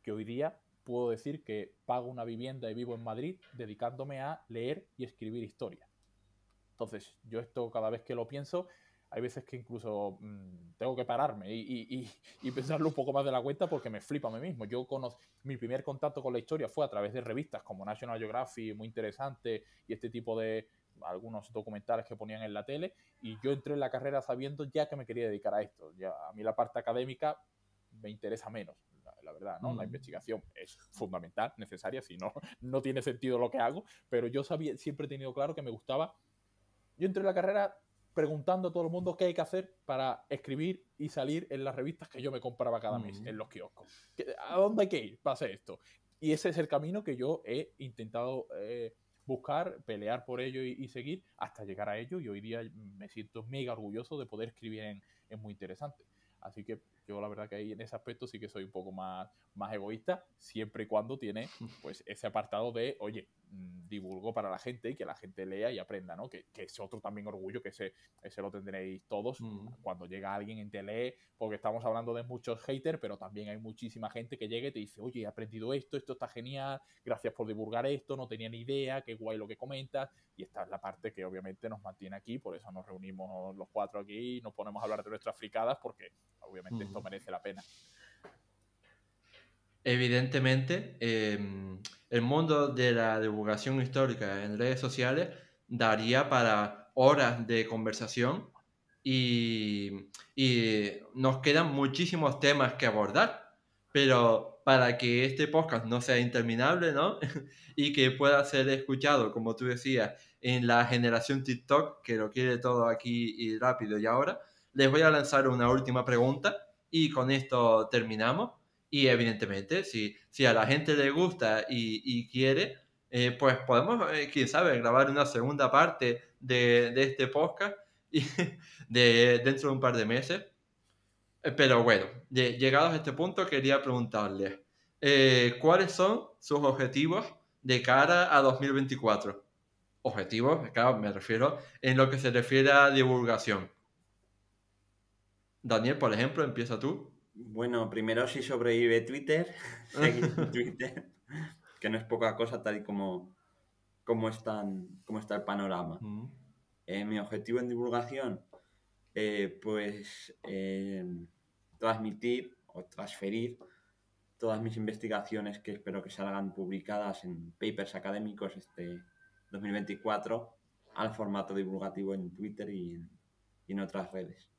que hoy día puedo decir que pago una vivienda y vivo en Madrid dedicándome a leer y escribir historia. Entonces, yo esto cada vez que lo pienso, hay veces que incluso mm, tengo que pararme y, pensarlo un poco más de la cuenta porque me flipa a mí mismo. Yo conoz mi primer contacto con la historia fue a través de revistas como National Geographic, muy interesante, y este tipo de, algunos documentales que ponían en la tele y yo entré en la carrera sabiendo ya que me quería dedicar a esto. Ya, a mí la parte académica me interesa menos, la, verdad, ¿no? La investigación es fundamental, necesaria, si no, no tiene sentido lo que hago, pero yo sabía, siempre he tenido claro que me gustaba. Yo entré en la carrera preguntando a todo el mundo qué hay que hacer para escribir y salir en las revistas que yo me compraba cada mes en los kioscos. ¿A dónde hay que ir para hacer esto? Y ese es el camino que yo he intentado eh, buscar, pelear por ello y, seguir hasta llegar a ello. Y hoy día me siento mega orgulloso de poder escribir en, muy interesante. Así que yo la verdad que ahí en ese aspecto sí que soy un poco más, más egoísta, siempre y cuando tiene pues ese apartado de, oye, Mm, divulgo para la gente y que la gente lea y aprenda, ¿no? Que, es otro también orgullo, que ese, ese lo tendréis todos mm. cuando llega alguien en tele, porque estamos hablando de muchos haters, pero también hay muchísima gente que llega y te dice, oye, he aprendido esto, esto está genial, gracias por divulgar esto, no tenía ni idea, qué guay lo que comentas, y esta es la parte que obviamente nos mantiene aquí, por eso nos reunimos los cuatro aquí y nos ponemos a hablar de nuestras fricadas, porque obviamente esto mm. merece la pena. Evidentemente, em, el mundo de la divulgación histórica en redes sociales daría para horas de conversación y, y nos quedan muchísimos temas que abordar, pero para que este podcast no sea interminable, ¿no? y que pueda ser escuchado, como tú decías, en la generación TikTok, que lo quiere todo aquí y rápido y ahora, les voy a lanzar una última pregunta y con esto terminamos. Y evidentemente, si, si a la gente le gusta y, quiere, eh, pues podemos, eh, quién sabe, grabar una segunda parte de, este podcast de, dentro de un par de meses. Eh, pero bueno, llegados a este punto, quería preguntarle ¿cuáles son sus objetivos de cara a 2024? Objetivos, claro, me refiero en lo que se refiere a divulgación. Daniel, por ejemplo, empieza tú. Bueno, primero si sobrevive Twitter, Twitter, que no es poca cosa tal y como, están, como está el panorama. Mm. Eh, mi objetivo en divulgación, eh, pues em, transmitir o transferir todas mis investigaciones que espero que salgan publicadas en papers académicos este 2024 al formato divulgativo en Twitter y en otras redes.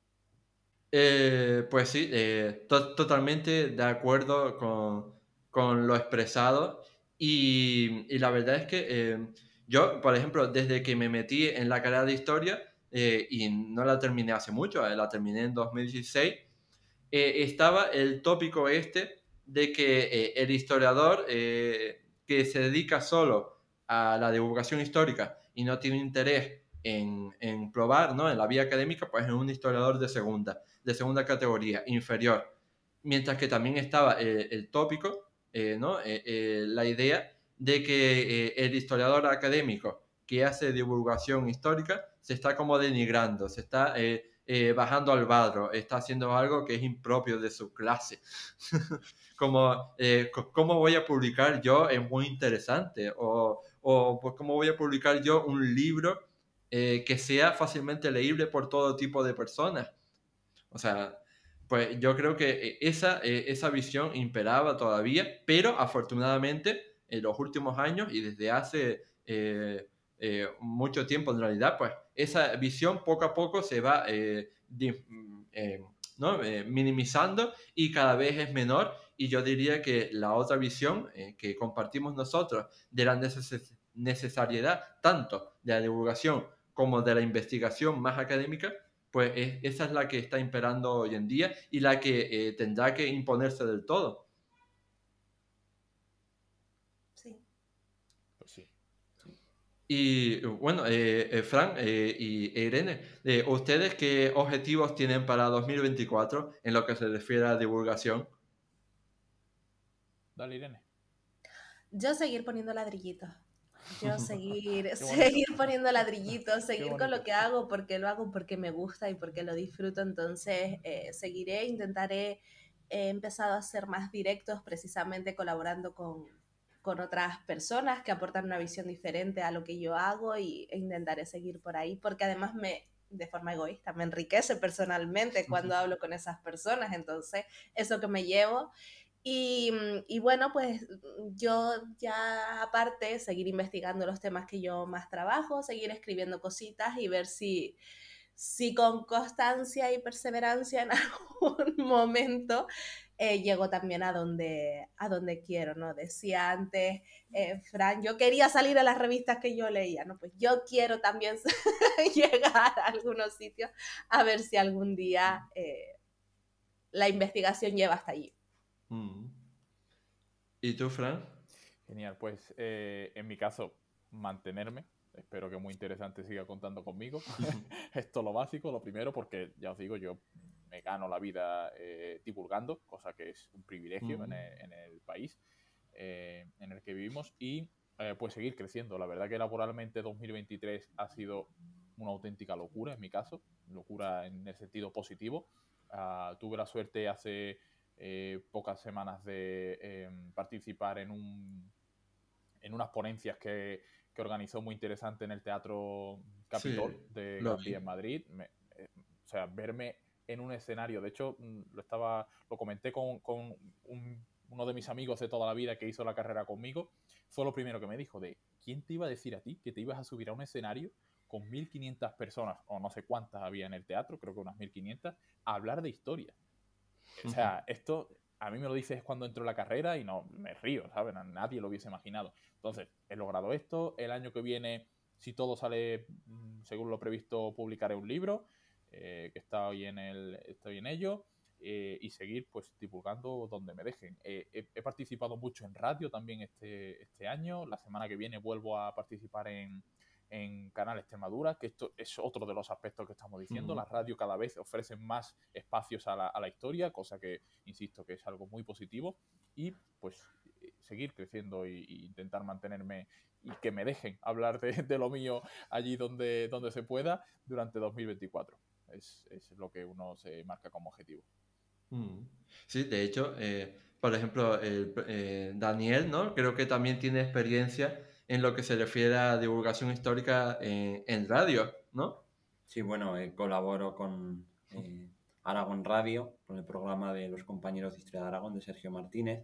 Eh, pues sí, eh, totalmente de acuerdo con, con lo expresado y, y, la verdad es que eh, yo, por ejemplo, desde que me metí en la carrera de historia y no la terminé hace mucho, la terminé en 2016, estaba el tópico este de que el historiador que se dedica solo a la divulgación histórica y no tiene interés en, en probar ¿no? en la vía académica, pues es un historiador de segunda de segunda categoría, inferior. Mientras que también estaba eh, el tópico, eh, ¿no? Eh, la idea de que el historiador académico que hace divulgación histórica se está como denigrando, se está bajando al barro, está haciendo algo que es impropio de su clase. como, ¿cómo voy a publicar yo? Es muy interesante. O, o pues, cómo voy a publicar yo un libro que sea fácilmente leíble por todo tipo de personas. O sea, pues yo creo que e, e, esa, visión imperaba todavía, pero afortunadamente en los últimos años y desde hace eh, eh, mucho tiempo en realidad, pues esa visión poco a poco se va eh, mm, minimizando y cada vez es menor. Y yo diría que la otra visión que compartimos nosotros de la necesidad tanto de la divulgación como de la investigación más académica, pues esa es la que está imperando hoy en día y la que eh, tendrá que imponerse del todo. Sí. Pues sí. Y bueno, eh, eh Fran eh, y Irene, ¿ustedes qué objetivos tienen para 2024 en lo que se refiere a divulgación? Dale, Irene. Yo seguir poniendo ladrillitos. Yo seguir, seguir poniendo ladrillitos, seguir con lo que hago, porque lo hago porque me gusta y porque lo disfruto, entonces eh, seguiré, intentaré, he empezado a ser más directos precisamente colaborando con, con otras personas que aportan una visión diferente a lo que yo hago y, e intentaré seguir por ahí, porque además me, de forma egoísta, me enriquece personalmente cuando hablo con esas personas, entonces eso que me llevo Mm, y, bueno, pues mm, yo ya aparte seguir investigando los temas que yo más trabajo, seguir escribiendo cositas y ver si, si con constancia y perseverancia en algún momento eh, llego también a donde, a donde quiero, ¿no? Decía antes, eh, Fran, yo quería salir a las revistas que yo leía, ¿no? Pues yo quiero también llegar a algunos sitios a ver si algún día eh, la investigación lleva hasta allí. ¿Y tú, Fran? Genial, pues eh, en mi caso, mantenerme. Espero que muy interesante siga contando conmigo. Esto es lo básico, lo primero, porque ya os digo, yo me gano la vida eh, divulgando, cosa que es un privilegio en, el, país eh, en el que vivimos, y pues seguir creciendo. La verdad que laboralmente 2023 ha sido una auténtica locura en mi caso, locura en el sentido positivo. Ah, tuve la suerte hace eh, pocas semanas de em, participar en, un, en unas ponencias que, organizó muy interesante en el Teatro Capitol de en Madrid. Eh, o sea, verme en un escenario, de hecho, mm, lo estaba lo comenté con, con uno de mis amigos de toda la vida que hizo la carrera conmigo, fue lo primero que me dijo, de ¿quién te iba a decir a ti que te ibas a subir a un escenario con 1.500 personas, o no sé cuántas había en el teatro, creo que unas 1.500, a hablar de historia? O sea, esto a mí me lo dices cuando entro en la carrera y no me río, ¿sabes? nadie lo hubiese imaginado. Entonces, he logrado esto. El año que viene, si todo sale mm, según lo previsto, publicaré un libro. Eh, que está hoy en el, estoy en ello. Eh, y seguir pues divulgando donde me dejen. Eh, he, participado mucho en radio también este, este año. La semana que viene vuelvo a participar en, en Canal Extremadura, que esto es otro de los aspectos que estamos diciendo. la radio Las radios cada vez ofrecen más espacios a la, historia, cosa que, insisto, que es algo muy positivo. Y pues seguir creciendo e intentar mantenerme y que me dejen hablar de, lo mío allí donde, donde se pueda durante 2024. Es, es lo que uno se marca como objetivo. Sí, de hecho, eh, por ejemplo, el, eh, Daniel, ¿no? Creo que también tiene experiencia en lo que se refiere a divulgación histórica en, radio, ¿no? Sí, bueno, eh, colaboro con eh, Aragón Radio, con el programa de los compañeros de Historia de Aragón, de Sergio Martínez.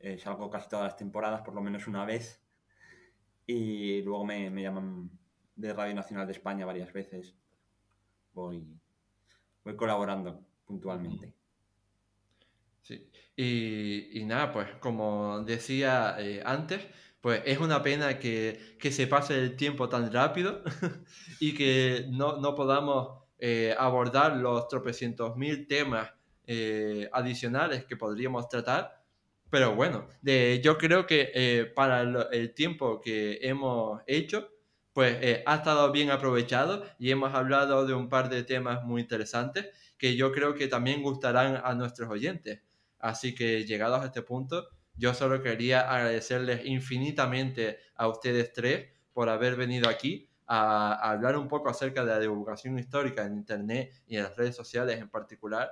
Eh, salgo casi todas las temporadas, por lo menos una vez. Y luego me, llaman de Radio Nacional de España varias veces. Voy, voy colaborando puntualmente. Sí, y, y nada, pues como decía antes, pues es una pena que, se pase el tiempo tan rápido y que no, podamos eh, abordar los tropecientos mil temas eh, adicionales que podríamos tratar. Pero bueno, yo creo que eh, para el, tiempo que hemos hecho, pues ha estado bien aprovechado y hemos hablado de un par de temas muy interesantes que yo creo que también gustarán a nuestros oyentes. Así que llegados a este punto, yo solo quería agradecerles infinitamente a ustedes tres por haber venido aquí a, hablar un poco acerca de la divulgación histórica en Internet y en las redes sociales en particular.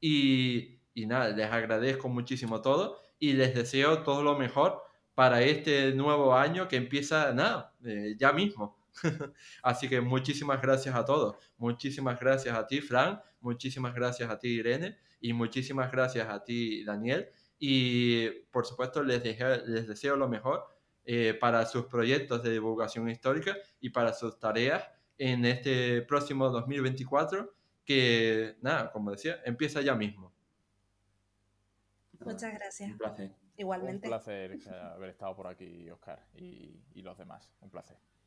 Y, nada, les agradezco muchísimo todo y les deseo todo lo mejor para este nuevo año que empieza, nada, eh, ya mismo. Así que muchísimas gracias a todos. Muchísimas gracias a ti, Fran. Muchísimas gracias a ti, Irene. Y muchísimas gracias a ti, Daniel y por supuesto les, les deseo lo mejor eh, para sus proyectos de divulgación histórica y para sus tareas en este próximo 2024 que, nada, como decía, empieza ya mismo. Muchas gracias. Un placer. Igualmente. Un placer eh, haber estado por aquí, Oscar, y los demás. Un placer.